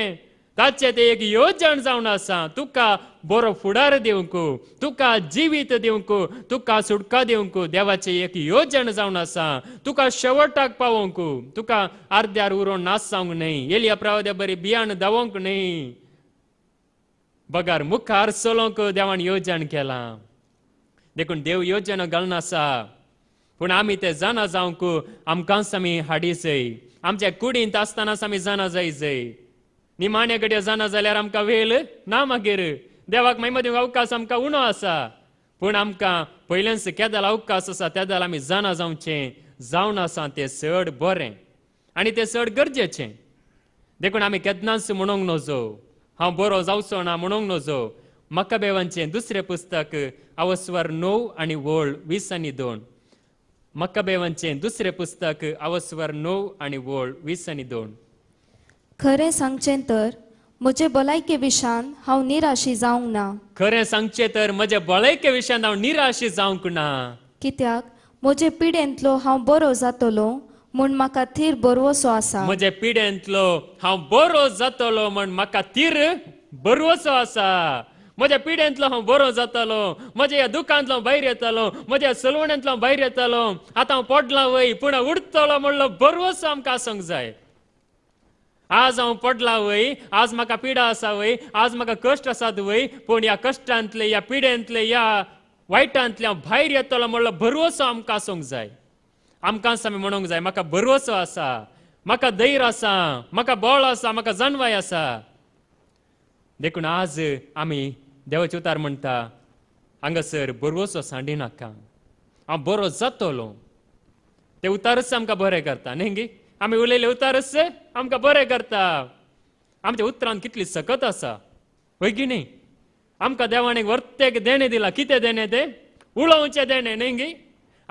ताचे एक योजन जावन आसा तुका बरो फुडार दिवंक तुका जिवीत दिवंक तुका सुटका दिवंक देवाचे एक योजन जावन आसा तुका शेवटाक पावोवंक तुका अर्ध्यार उरो नास जावंक न्ही येल्या प्रावद्या बरी बियाण दावंक न्ही बगार मुखार चलोवंक देवान येवजण केला देखून देव येवजण घालनासा पूण आमी ते जाणा जावंक आमकांच आमी हाडीसय आमच्या कुडींत आसतनाच आमी जाणा जाय निमाणे कडेन जाना जाल्यार आमकां वेळ ना मागीर देवाक मागीर दिवंक अवकाश आमकां उणो आसा पूण आमकां पयल्यानच केदाला अवकाश आसा त्यादाल आमी जाणा जावचें जावन आसा तें चड बरें आनी तें चड गरजेचें देखून आमी केदनाच म्हणूंक नजो हांव बरो जावचो ना म्हणूंक नजो म्हाका बेवांचें दुसरें पुस्तक अवस्वर णव आनी वळ वीस आनी दोन बेवांचें दुसरें पुस्तक अवस्वर णव आनी वळ वीस आनी दोन
खरें सांगचें तर म्हजे भलायके विशान हांव निराशी जावंक ना
खरें सांगचें तर म्हजे भलायके विशान हांव निराशी जावंक ना
कित्याक म्हजे पिड्यांतलो हांव बरो जातलो म्हूण म्हाका थीर बरवसो आसा
म्हजे पिड्यांतलो हांव बरो जातलो म्हण म्हाका थीर बरवसो आसा म्हज्या पिड्यांतलो हांव बरो जातलो म्हज्या ह्या दुकानांतलो भायर येतालो म्हज्या सलवण्यांतलो भायर येतालो आतां हांव पडलां वय पूण उडतलो म्हणलो बरवसो आमकां आसूंक जाय आज हांव पडला वय आज म्हाका पिडा आसा वय आज म्हाका कश्ट आसात वय पूण ह्या कश्टांतले ह्या पिड्यांतले या वायटांतले हांव भायर येतलो म्हणलो भरवोसो आमकां आसूंक जाय आमकांच आमी म्हणूंक जाय म्हाका भरवसो आसा म्हाका असा आसा म्हाका बळ आसा म्हाका जणवाय आसा देखून आज आमी देवाचे उतार म्हणटा हांगासर सांडी नाका हांव बरो जातलो ते उतारच आमकां बरें करता न्ही गे आम्ही उलयले उतारच आमकां बरें करता आमच्या उतरान कितली सकत आसा हय की न्ही आमकां देवाने वर्तेक देणें दिला कितें देणे तें उलोवचें देणें न्ही गी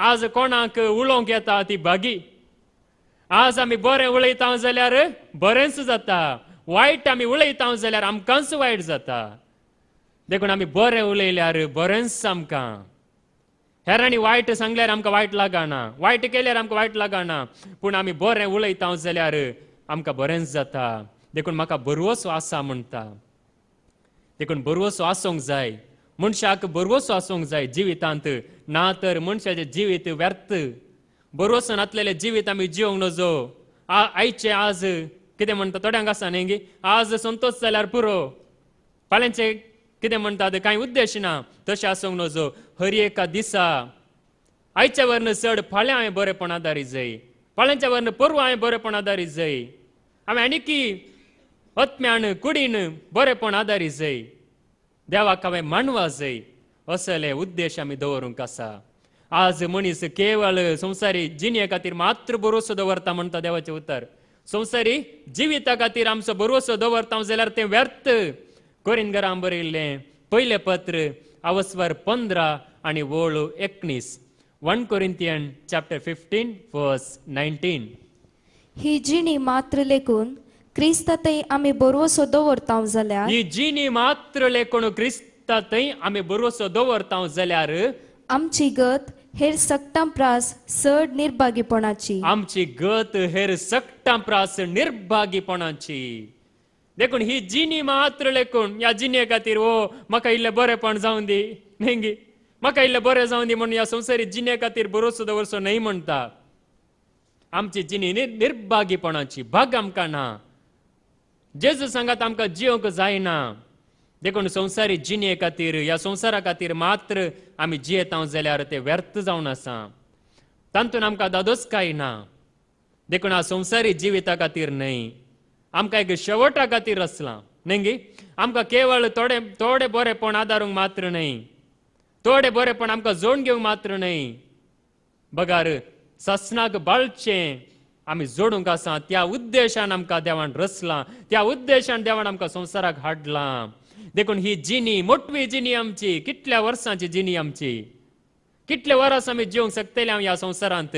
आज कोणाक उलोवंक येता ती भागी आज आमी बरें उलयता जाल्यार बरेंच जाता वायट आमी उलयता जाल्यार आमकांच वायट जाता देखून आमी बरें उलयल्यार बरेंच आमकां हेरांनी वायट सांगल्यार आमकां वायट लागना वायट केल्यार आमकां वायट लागना पूण आमी बरें उलयता जाल्यार आमकां बरेंच जाता देखून म्हाका बरवोसो आसा म्हणटा देखून बरवोसो आसूंक जाय मनशाक बरवोसो आसूंक जाय जिवितांत ना तर मनशाचें जिवीत व्यर्थ बरवोसो नातलेले जिवीत आमी जिवंक नजो आ आयचे आज कितें म्हणटा थोड्यांक आसा न्ही आज संतोश जाल्यार पुरो फाल्यांचे कितें म्हणटात कांय उद्देश ना तशें आसूंक नजो हरी एका दिसा आयच्या वरन चड फाल्यां हांवें बरेपण आदारी जाय फाल्यांच्या वरन परवां हांवें बरेपण आदारी जाय हांवें आनीकी अत्म्यान कुडीन बरेपण आधारित जाय देवाक हांवें मानवा जाय असले उद्देश आमी दवरूंक आसा आज मनीस केवळ संवसारी जिणे खातीर मात्र भरोसो दवरता म्हणटा देवाचे उतर संवसारी जिविता खातीर आमचो भरोसो दवरता जाल्यार तें व्यर्थ कोरीन घरां बरयल्लें पयलें पत्र अवस्वर पंधरा आणि वळू एकवीस one Corinthian chapter fifteen verse nineteen
ही जिणी मात्र लेखून क्रिस्तते थंय आमी बरोसो दवरतांव जाल्यार
ही जिणी मात्र लेखून क्रिस्तते थंय आमी बरोसो दवरतांव जाल्यार
आमची गत हेर सक्तां प्रास सड निर्भागीपणाची आमची
गत हेर सक्तां प्रास निर्भागीपणाची देखून ही जिनी मात्र लेखून या जिने खातीर ओ म्हाका इल्लें बरेंपण जावं दी नेंगी म्हाका इल्लें बरें जावं दी म्हणून या संवसारी जिने खातीर बरोसो दवरसो न्हय म्हणटा आमची जिणी निर्भागीपणाची भाग आमकां ना जेजू सांगात आमकां जियोंक जायना देखून संवसारी जिणे खातीर ह्या संवसारा खातीर मात्र आमी जियेता जाल्यार तें व्यर्थ जावन आसा तांतून आमकां काय ना देखून हा संवसारी जिविता खातीर न्हय आमकां एक शेवटा खातीर आसलां नेंगी आमकां केवळ थोडे थोडे बरेपण आदारूंक मात्र न्हय थोडे बरेपण आमकां जोडून घेवंक मात्र न्हय बगार ससनाक बाळचें आमी जोडूंक आसा त्या उद्देशान आमकां देवान रचलां त्या उद्देशान देवान आमकां संवसाराक हाडलां देखून ही जिनी मोटवी जिनी आमची कितल्या वर्सांची जिनी आमची कितले वरस आमी जिवंक सकतले हांव ह्या संवसारांत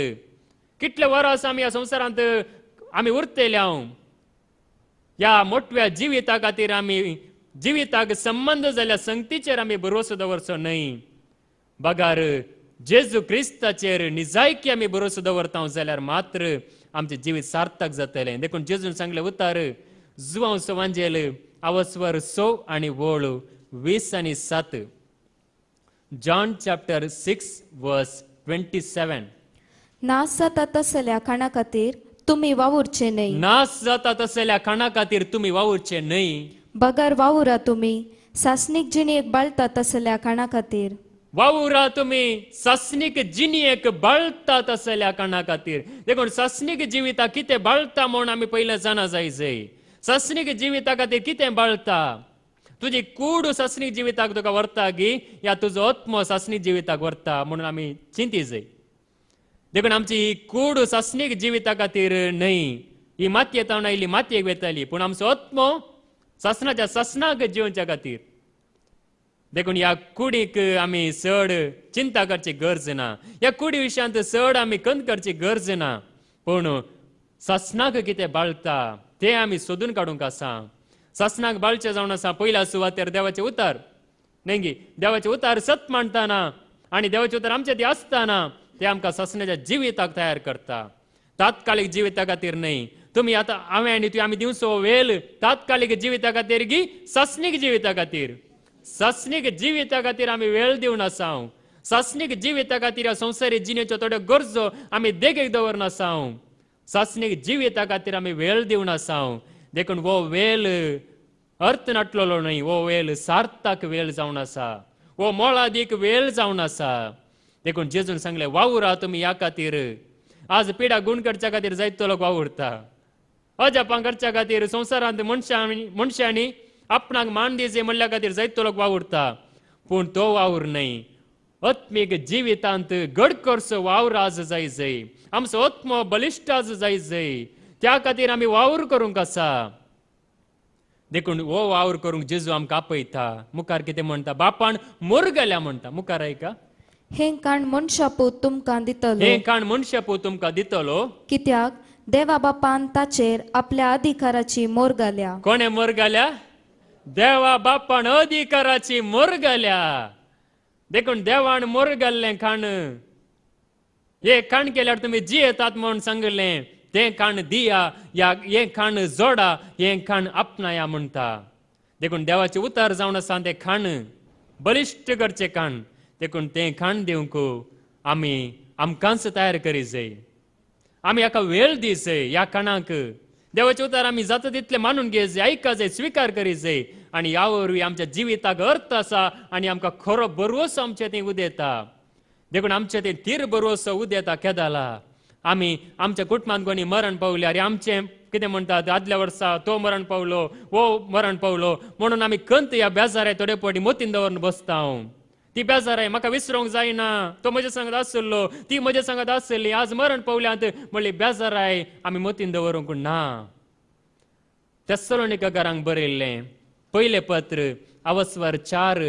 कितले वरस आमी ह्या संवसारांत आमी उरतले हांव या मोठव्या जिविता खातीर आमी जिविताक संबंध जाल्या संगतीचेर आमी भरोसो दवरचो न्हय बगार जेजू क्रिस्ताचेर निजायकी आमी भरोसो दवरता जाल्यार मात्र आमचे जिवीत सार्थक जातले देखून जेजून सांगले उतार जुवांव सवांजेल आवस्वर सो आनी वळ वीस आनी सात John chapter six verse twenty seven
नासा तसल्या खाणा खातीर तुम्ही वावुरचे नाही
नास जातात असलेल्या खाणा खातीर तुम्ही वावुरचे नाही
बगर वावुरा तुम्ही जिनी एक बाळतात तसल्या खाणा खातीर
वावुरा तुम्ही जिनी एक बाळतात तसल्या खाणा खातीर देखून सासनिक जिविता कितें बाळता म्हणून आम्ही पयले जाणा जायचे सासनीक जिविता खातीर कितें बाळता तुझी कूड सासनिक जिविताक तुका व्हरता गी या तुजो आत्म सासनिक जिविताक व्हरता म्हणून आम्ही चिंती जाय देखून आमची ही कूड सस्नीक जिविता खातीर न्हय ही मातयेत हांव आयिल्ली मातयेक वेताली पूण आमचो आत्मो ससनाच्या ससनाक जिवच्या खातीर देखून ह्या कुडीक आमी चड चिंता करची गरज ना ह्या कुडी विशयांत चड आमी कंद करची गरज ना पूण ससनाक कितें बाळता तें आमी सोदून काडूंक आसा ससनाक बाळचें जावन आसा पयल्या सुवातेर देवाचे उतार न्ही देवाचे उतार सत मांडटाना आनी देवाचे उतार आमचे ते आसताना ते आमकां ससण्याच्या जिविताक तयार करता तात्कालीक जिविता खातीर न्हय तुम्ही आता हांवें आनी तुवें आमी दिवचो वेळ तात्कालीक जिविता खातीर गी सस्निक जिविता खातीर सस्निक जिविता खातीर आमी वेळ दिवन आसाव सस्निक जिविता खातीर ह्या संवसारी जिणेच्यो थोड्यो गरजो आमी देगेक दवर आसाव सस्निक जिविता खातीर आमी वेळ दिवन आसाव देखून वो वेळ अर्थ नटलेलो न्हय वो वेळ सार्थक वेळ जावन आसा वो मोळादीक वेळ जावन आसा देखून जेजून सांगले वावुरा तुम्ही या खातीर आज पिडा गुण करच्या खातीर जायत तो लोक वावुरता अजापां करच्या खातीर संवसारांत मनशांनी मनशांनी आपणाक मान दिजे म्हणल्या खातीर जायत तो लोक वावुरता पूण तो वावुर न्हय आत्मीक जिवितांत गडकरचो वावर आज जाय जय आमचो आत्म बलिश्ट आज जाय जय त्या खातीर आमी वावर करूंक आसा देखून हो वावर करूंक जेजू आमकां आपयता मुखार कितें म्हणटा बापान मोर गेल्या म्हणटा मुखार आयका
हेंकाण मनशापू तुमकां दितलो हे
काण मनशापू तुमकां दितलो
कित्याक देवा बापान ताचेर आपल्या अधिकाराची मोर घाल्या
कोणे मोर घाल्या देवा बापान अधिकाराची मोर घाल्या देखून देवान मोर घाल्लें खाण हे खाण केल्यार तुम्ही जी येतात म्हणून सांगले ते खाण दिया या हे खाण जोडा हे खाण आपणाया म्हणता देखून देवाचे उतार जावन आसा ते खाण बलिश्ट करचे खाण देखून तें खाण दिवंक आमी आमकांच तयार करी जाय आम्ही एका वेळ दी या ह्या खाणाक देवाचे उतार आमी जाता तितले मानून घे जाय ऐका जाय स्वीकार करी जाय आणि ह्या आमच्या जिविताक अर्थ असा आणि आमकां खरो बरोसो आमचें ते उदेता देखून आमच्या ते तीर बरोसो उदेता केदाला आम्ही आमच्या कुटुंबात कोणी मरण आरे आमचे कितें म्हणतात आदल्या वर्षा तो मरण पावलो वो मरण पावलो म्हणून आम्ही कंत या बेजारे थोडे पोटी मोतीन दवरून बसता हांव ती बेजार म्हाका विसरूंक जायना तो म्हज्या सांगत आसलो ती म्हज्या सांगत आसली आज मरण पावल्यांत म्हणली बेजार आमी मतीन दवरूंक ना त्या तेसलोनिका घरांक बरयल्लें पयलें पत्र अवस्वर चार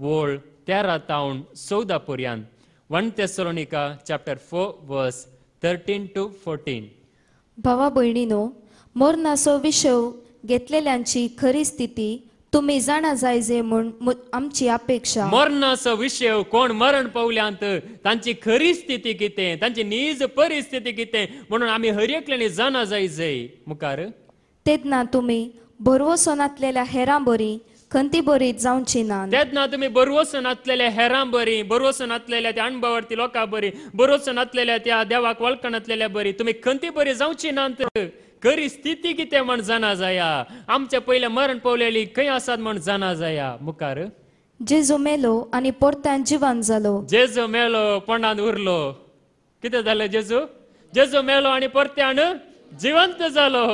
वळ तेरा तावण चौदा पर्यंत वन ते Thessalonica chapter four verse thirteen to fourteen
भावा भयणीनो मरणाचो विषव घेतलेल्यांची खरी स्थिती तुम्ही जाणा जायजे म्हणून आमची अपेक्षा
मरणाचो विषय कोण मरण पावल्यांत त्यांची खरी स्थिती कितें त्यांची निज परिस्थिती कितें म्हणून आम्ही हर एकल्यानी जाणा जायजे मुखार
तेदना तुम्ही भरवसो नातलेल्या हेरां बरी खंती बरी जावची ना
तेदना तुम्ही बरोवसो नातलेल्या हेरां बरी बरोवसो नातलेल्या त्या अणभवावरती लोकां बरी बरोवसो नातलेल्या त्या देवाक वळखणातलेल्या बरी तुम्ही खंती बरी जावची ना खरी स्थिती कितें म्हण जाणा जाया आमच्या पयल्या मरण पावलेली खंय आसात म्हण जाणा जाया मुखार जेजो मेलो आणि परतान जिवान जालो जेजू मेलो पोंडान उरलो कितें जालें जेजू जेजू मेलो आणि परत्यान जिवंत जालो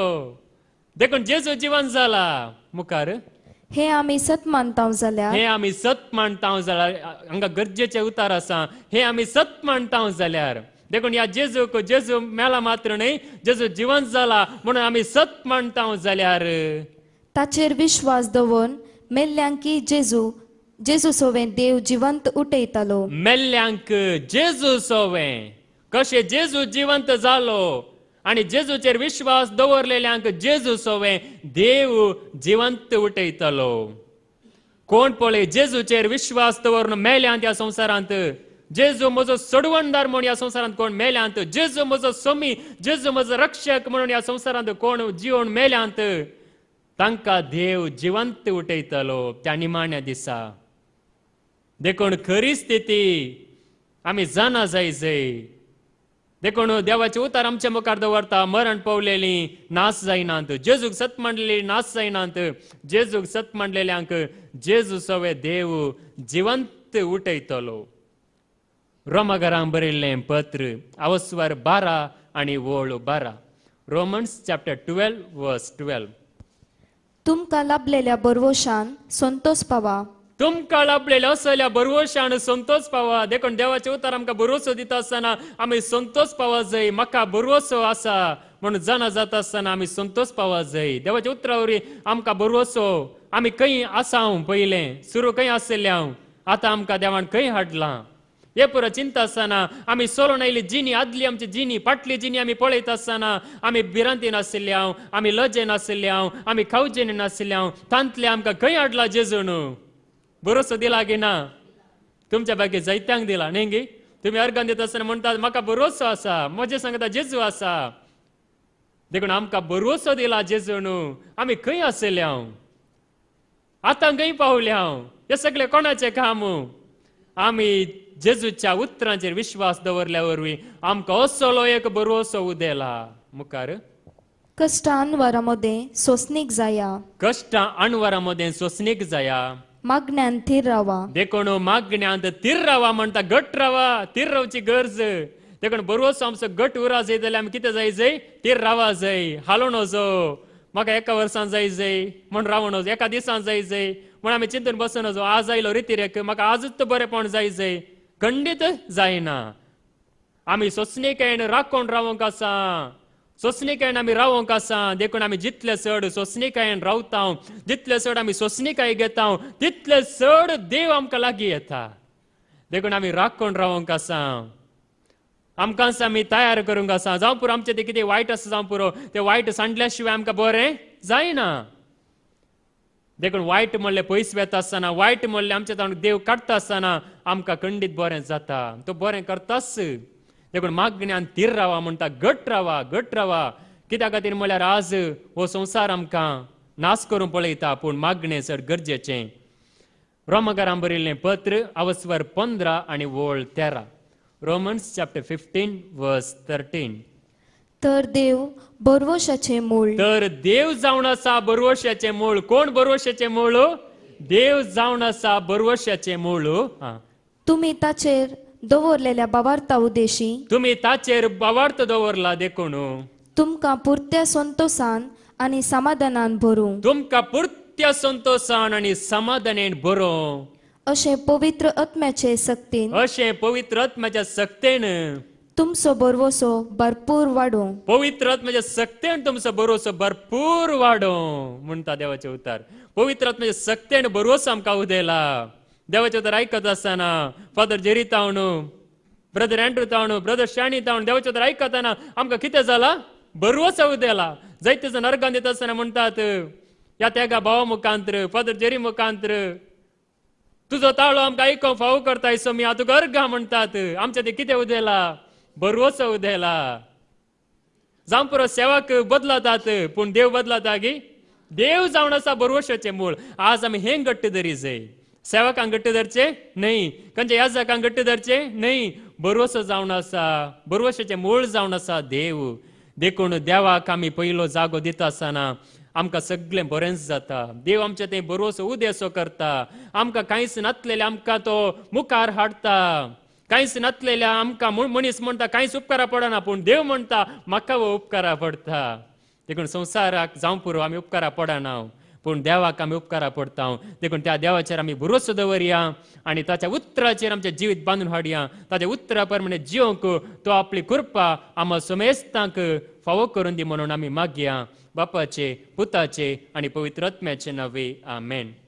देखून जेजू जिवंत जाला मुखार
हे आम्ही सत मानताव जाल्या हे
आम्ही सत मानताव जाल्यार हांगा गरजेचे उतार आसा हे आम्ही सत मानताव जाल्यार देखून या जेजूक जेजू मेला मात्र न्हय जेजू जिवंत जाला म्हणून आम्ही सत मांडता जाल्यार
ताचेर विश्वास दवरून मेल्ल्यांकी जेजू जेजू सोवे देव जिवंत उठयतालो
मेल्ल्यांक जेजू सोवे कसे जेजू जिवंत जालो आणि जेजूचेर विश्वास दवरलेल्यांक जेजू सोवे देव जिवंत उठयतालो कोण पळय जेजूचेर विश्वास दवरून मेल्यांत त्या संवसारांत जेजू म्हजो सडवणदार म्हणून या संवसारांत कोण मेल्यांत जेजू म्हजो स्वामी जेजू म्हजो रक्षक म्हणून या संवसारांत कोण जिवन मेल्यांत तांकां देव जिवंत उठयतलो त्या निमाण्या दिसा देखून खरी स्थिती आमी जाणा जाय जय देखून देवाचे उतार आमच्या मुखार दवरता मरण पवलेली नास जायनात जेजूक सत मांडलेली नास जायनात जेजूक सत मांडलेल्यांक जेजू सवे देव जिवंत उठयतलो रोमागरां बरयल्लें पत्र आवस्वार बारा आनी वळ बारा Romans chapter twelve verse twelve
तुमकां लाभलेल्या बरवोशान संतोष पावा
तुमकां लाभलेल्या असल्या बरवोशान संतोष पावा देखून देवाचे उतार आमकां बरोसो दिता आसतना आमी संतोष पावा जाय म्हाका बरोसो आसा म्हण जाणा जाता आसतना आमी संतोष पावा जाय देवाच्या उतरावरी आमकां बरोसो आमी खंय आसा हांव पयलें सुरू खंय आसलें हांव आतां आमकां देवान खंय हाडलां हे पुरो चिंता असताना आम्ही सोलो नाही जीनी आदली आमची जिनी पाटली जिनी आम्ही पळयत असताना आम्ही बिरांती नाशिल्ले हांव आम्ही लजे नाशिल्ले हांव आम्ही खाऊजेने नाशिल्ले हांव तांतले आमकां खंय हाडला जेजून भरोसा दिला की ना तुमच्या बाकी जैत्यांक दिला न्ही गे तुम्ही अर्घन देत असताना म्हणतात म्हाका भरोसा असा म्हजे सांगता जेजू असा देखून आमकां भरोसो दिला जेजून आम्ही खंय आसले हांव आतां खंय पावले हांव हे सगळे कोणाचे काम आम्ही दवरल्या ಉತ್ತರಾಂಚರ್ आमकां ಅವರ್ವಿ ಆಮ್ಕ ಒಸ್ಸೋಲೋ ಏಕ ಬರೋಸೋ उदेला मुखार
ಕಷ್ಟ ಅನ್ವರ ಮೊದೆ ಸೊಸ್ನಿಗ್ जाया
ಕಷ್ಟ ಅನ್ವರ ಮೊದೆ ಸೊಸ್ನಿಗ್ जाया
मागण्यान रावा
देखून मागण्यान रावा म्हणटा घट रावा तिर रावची गरज देखून बरोच आमचो घट उरा जाय जाल्यार आमी कितें जाय जाय तिर रावा जाय हालोण वचो म्हाका एका वर्सान जाय जाय म्हण रावण एका दिसान जाय जाय म्हण आमी चिंतून बसून वचो आज आयलो रिती रेक म्हाका आजूच बरेपण बरेंपण जाय जाय खंडीत जायना आमी सोसणिकेन राखून रावंक आसा सोसणिकायन आमी रावंक आसा देखून आम्ही जितले चड सोसणिकायेन रावता जितले चड आमी काय घेता तितले चड देव आमकां लागीं येता देखून आम्ही राखून रावंक आसा आमकां आमी तयार करूंक आसा जावं पुरो आमचें तें कितें वायट आसा जावं पुरो तें वायट सांडल्या शिवाय आमकां बरें जायना देखून वायट म्हणले पयस वेता आसतना वायट म्हणले आमच्या तोंड देव काडटा आसतना आमकां खंडीत बरें जाता तो बरें करताच देखून मागण्यान थीर रावा म्हणटा घट रावा घट रावा कित्या खातीर म्हळ्यार आज हो संवसार आमकां नाश करून पळयता पूण मागणें चड गरजेचें रोमकारां बरयल्लें पत्र अवस्वर पंदरा आनी वळ तेरा Romans chapter fifteen verse thirteen
तर देव बरवशाचे मूळ
तर देव जाऊन असा बरवशाचे मूळ कोण बरवशाचे मूळ देव जाऊन असा बरवशाचे मूळ
तुम्ही ताचेर दवरलेल्या बवार्ता उद्देशी
तुम्ही ताचेर बावार्थ दवरला देखून
तुमका पुरत्या संतोषान आणि समाधानान भरू
तुमका पुरत्या संतोषान आणि समाधानेन भरू
असे पवित्र आत्म्याचे सक्तीन
असे पवित्र आत्म्याच्या सक्तेन
तुमचो बरोसो भरपूर वाडो
पवित्र म्हणजे सक्तेन तुमचो बरोसो भरपूर वाडो म्हणता देवाचे उतार पवित्र म्हणजे सक्तेन बरोसो आमकां उदयला देवाचे उतार ऐकत असताना फादर जेरी तावणू ब्रदर अँड्रू तावणू ब्रदर शाणी तावण देवाचे उतार ऐकताना आमकां कितें जाला बरोस उदेला जायते जण अर्गान दिता आसतना म्हणतात या त्यागा भावा मुखांत्र फादर जेरी मुखांत्र तुजो ताळो आमकां आयको फावो करता इसो मी हातूक अर्गा म्हणतात आमच्या ते कितें उदेला बरो उदेला जावं पुरो सेवाक बदलातात पण देव बदलाता गी देव जावन आसा बरोशाचे मूळ आज आम्ही हे गट्ट धरी जाय सेवकांक गट्ट धरचे न्हय खंयच्या याजकांक गट्ट धरचे नाही बरोसो जावन आसा मूळ जावन आसा देव देखून देवाक आमी पहिलो जागो दिता आसतना आमकां सगळें बरेंच जाता देव आमचें ते बरोसो उदेसो करता आमकां कांयच नातलेलें आमकां तो मुखार हाडटा कांयच नसलेल्या आमकां मनीस म्हणटा कांयच उपकारा पडना पूण देव म्हणटा म्हाका वो उपकारा पडटा देखून संवसाराक जावं पुरो आमी उपकारा पडना हो. पूण देवाक आमी उपकारा पडटा हो. देखून त्या देवाचेर आमी भरोसो दवरया आनी ताच्या उतराचेर आमचे जिवीत बांदून हाडया ताच्या उतरा प्रमाणे जिवंक तो आपली कृपा आमा समेस्तांक फावो करून दी म्हणून आमी मागया बापाचे पुताचे आनी पवित्र आत्म्याचे नवे आमेन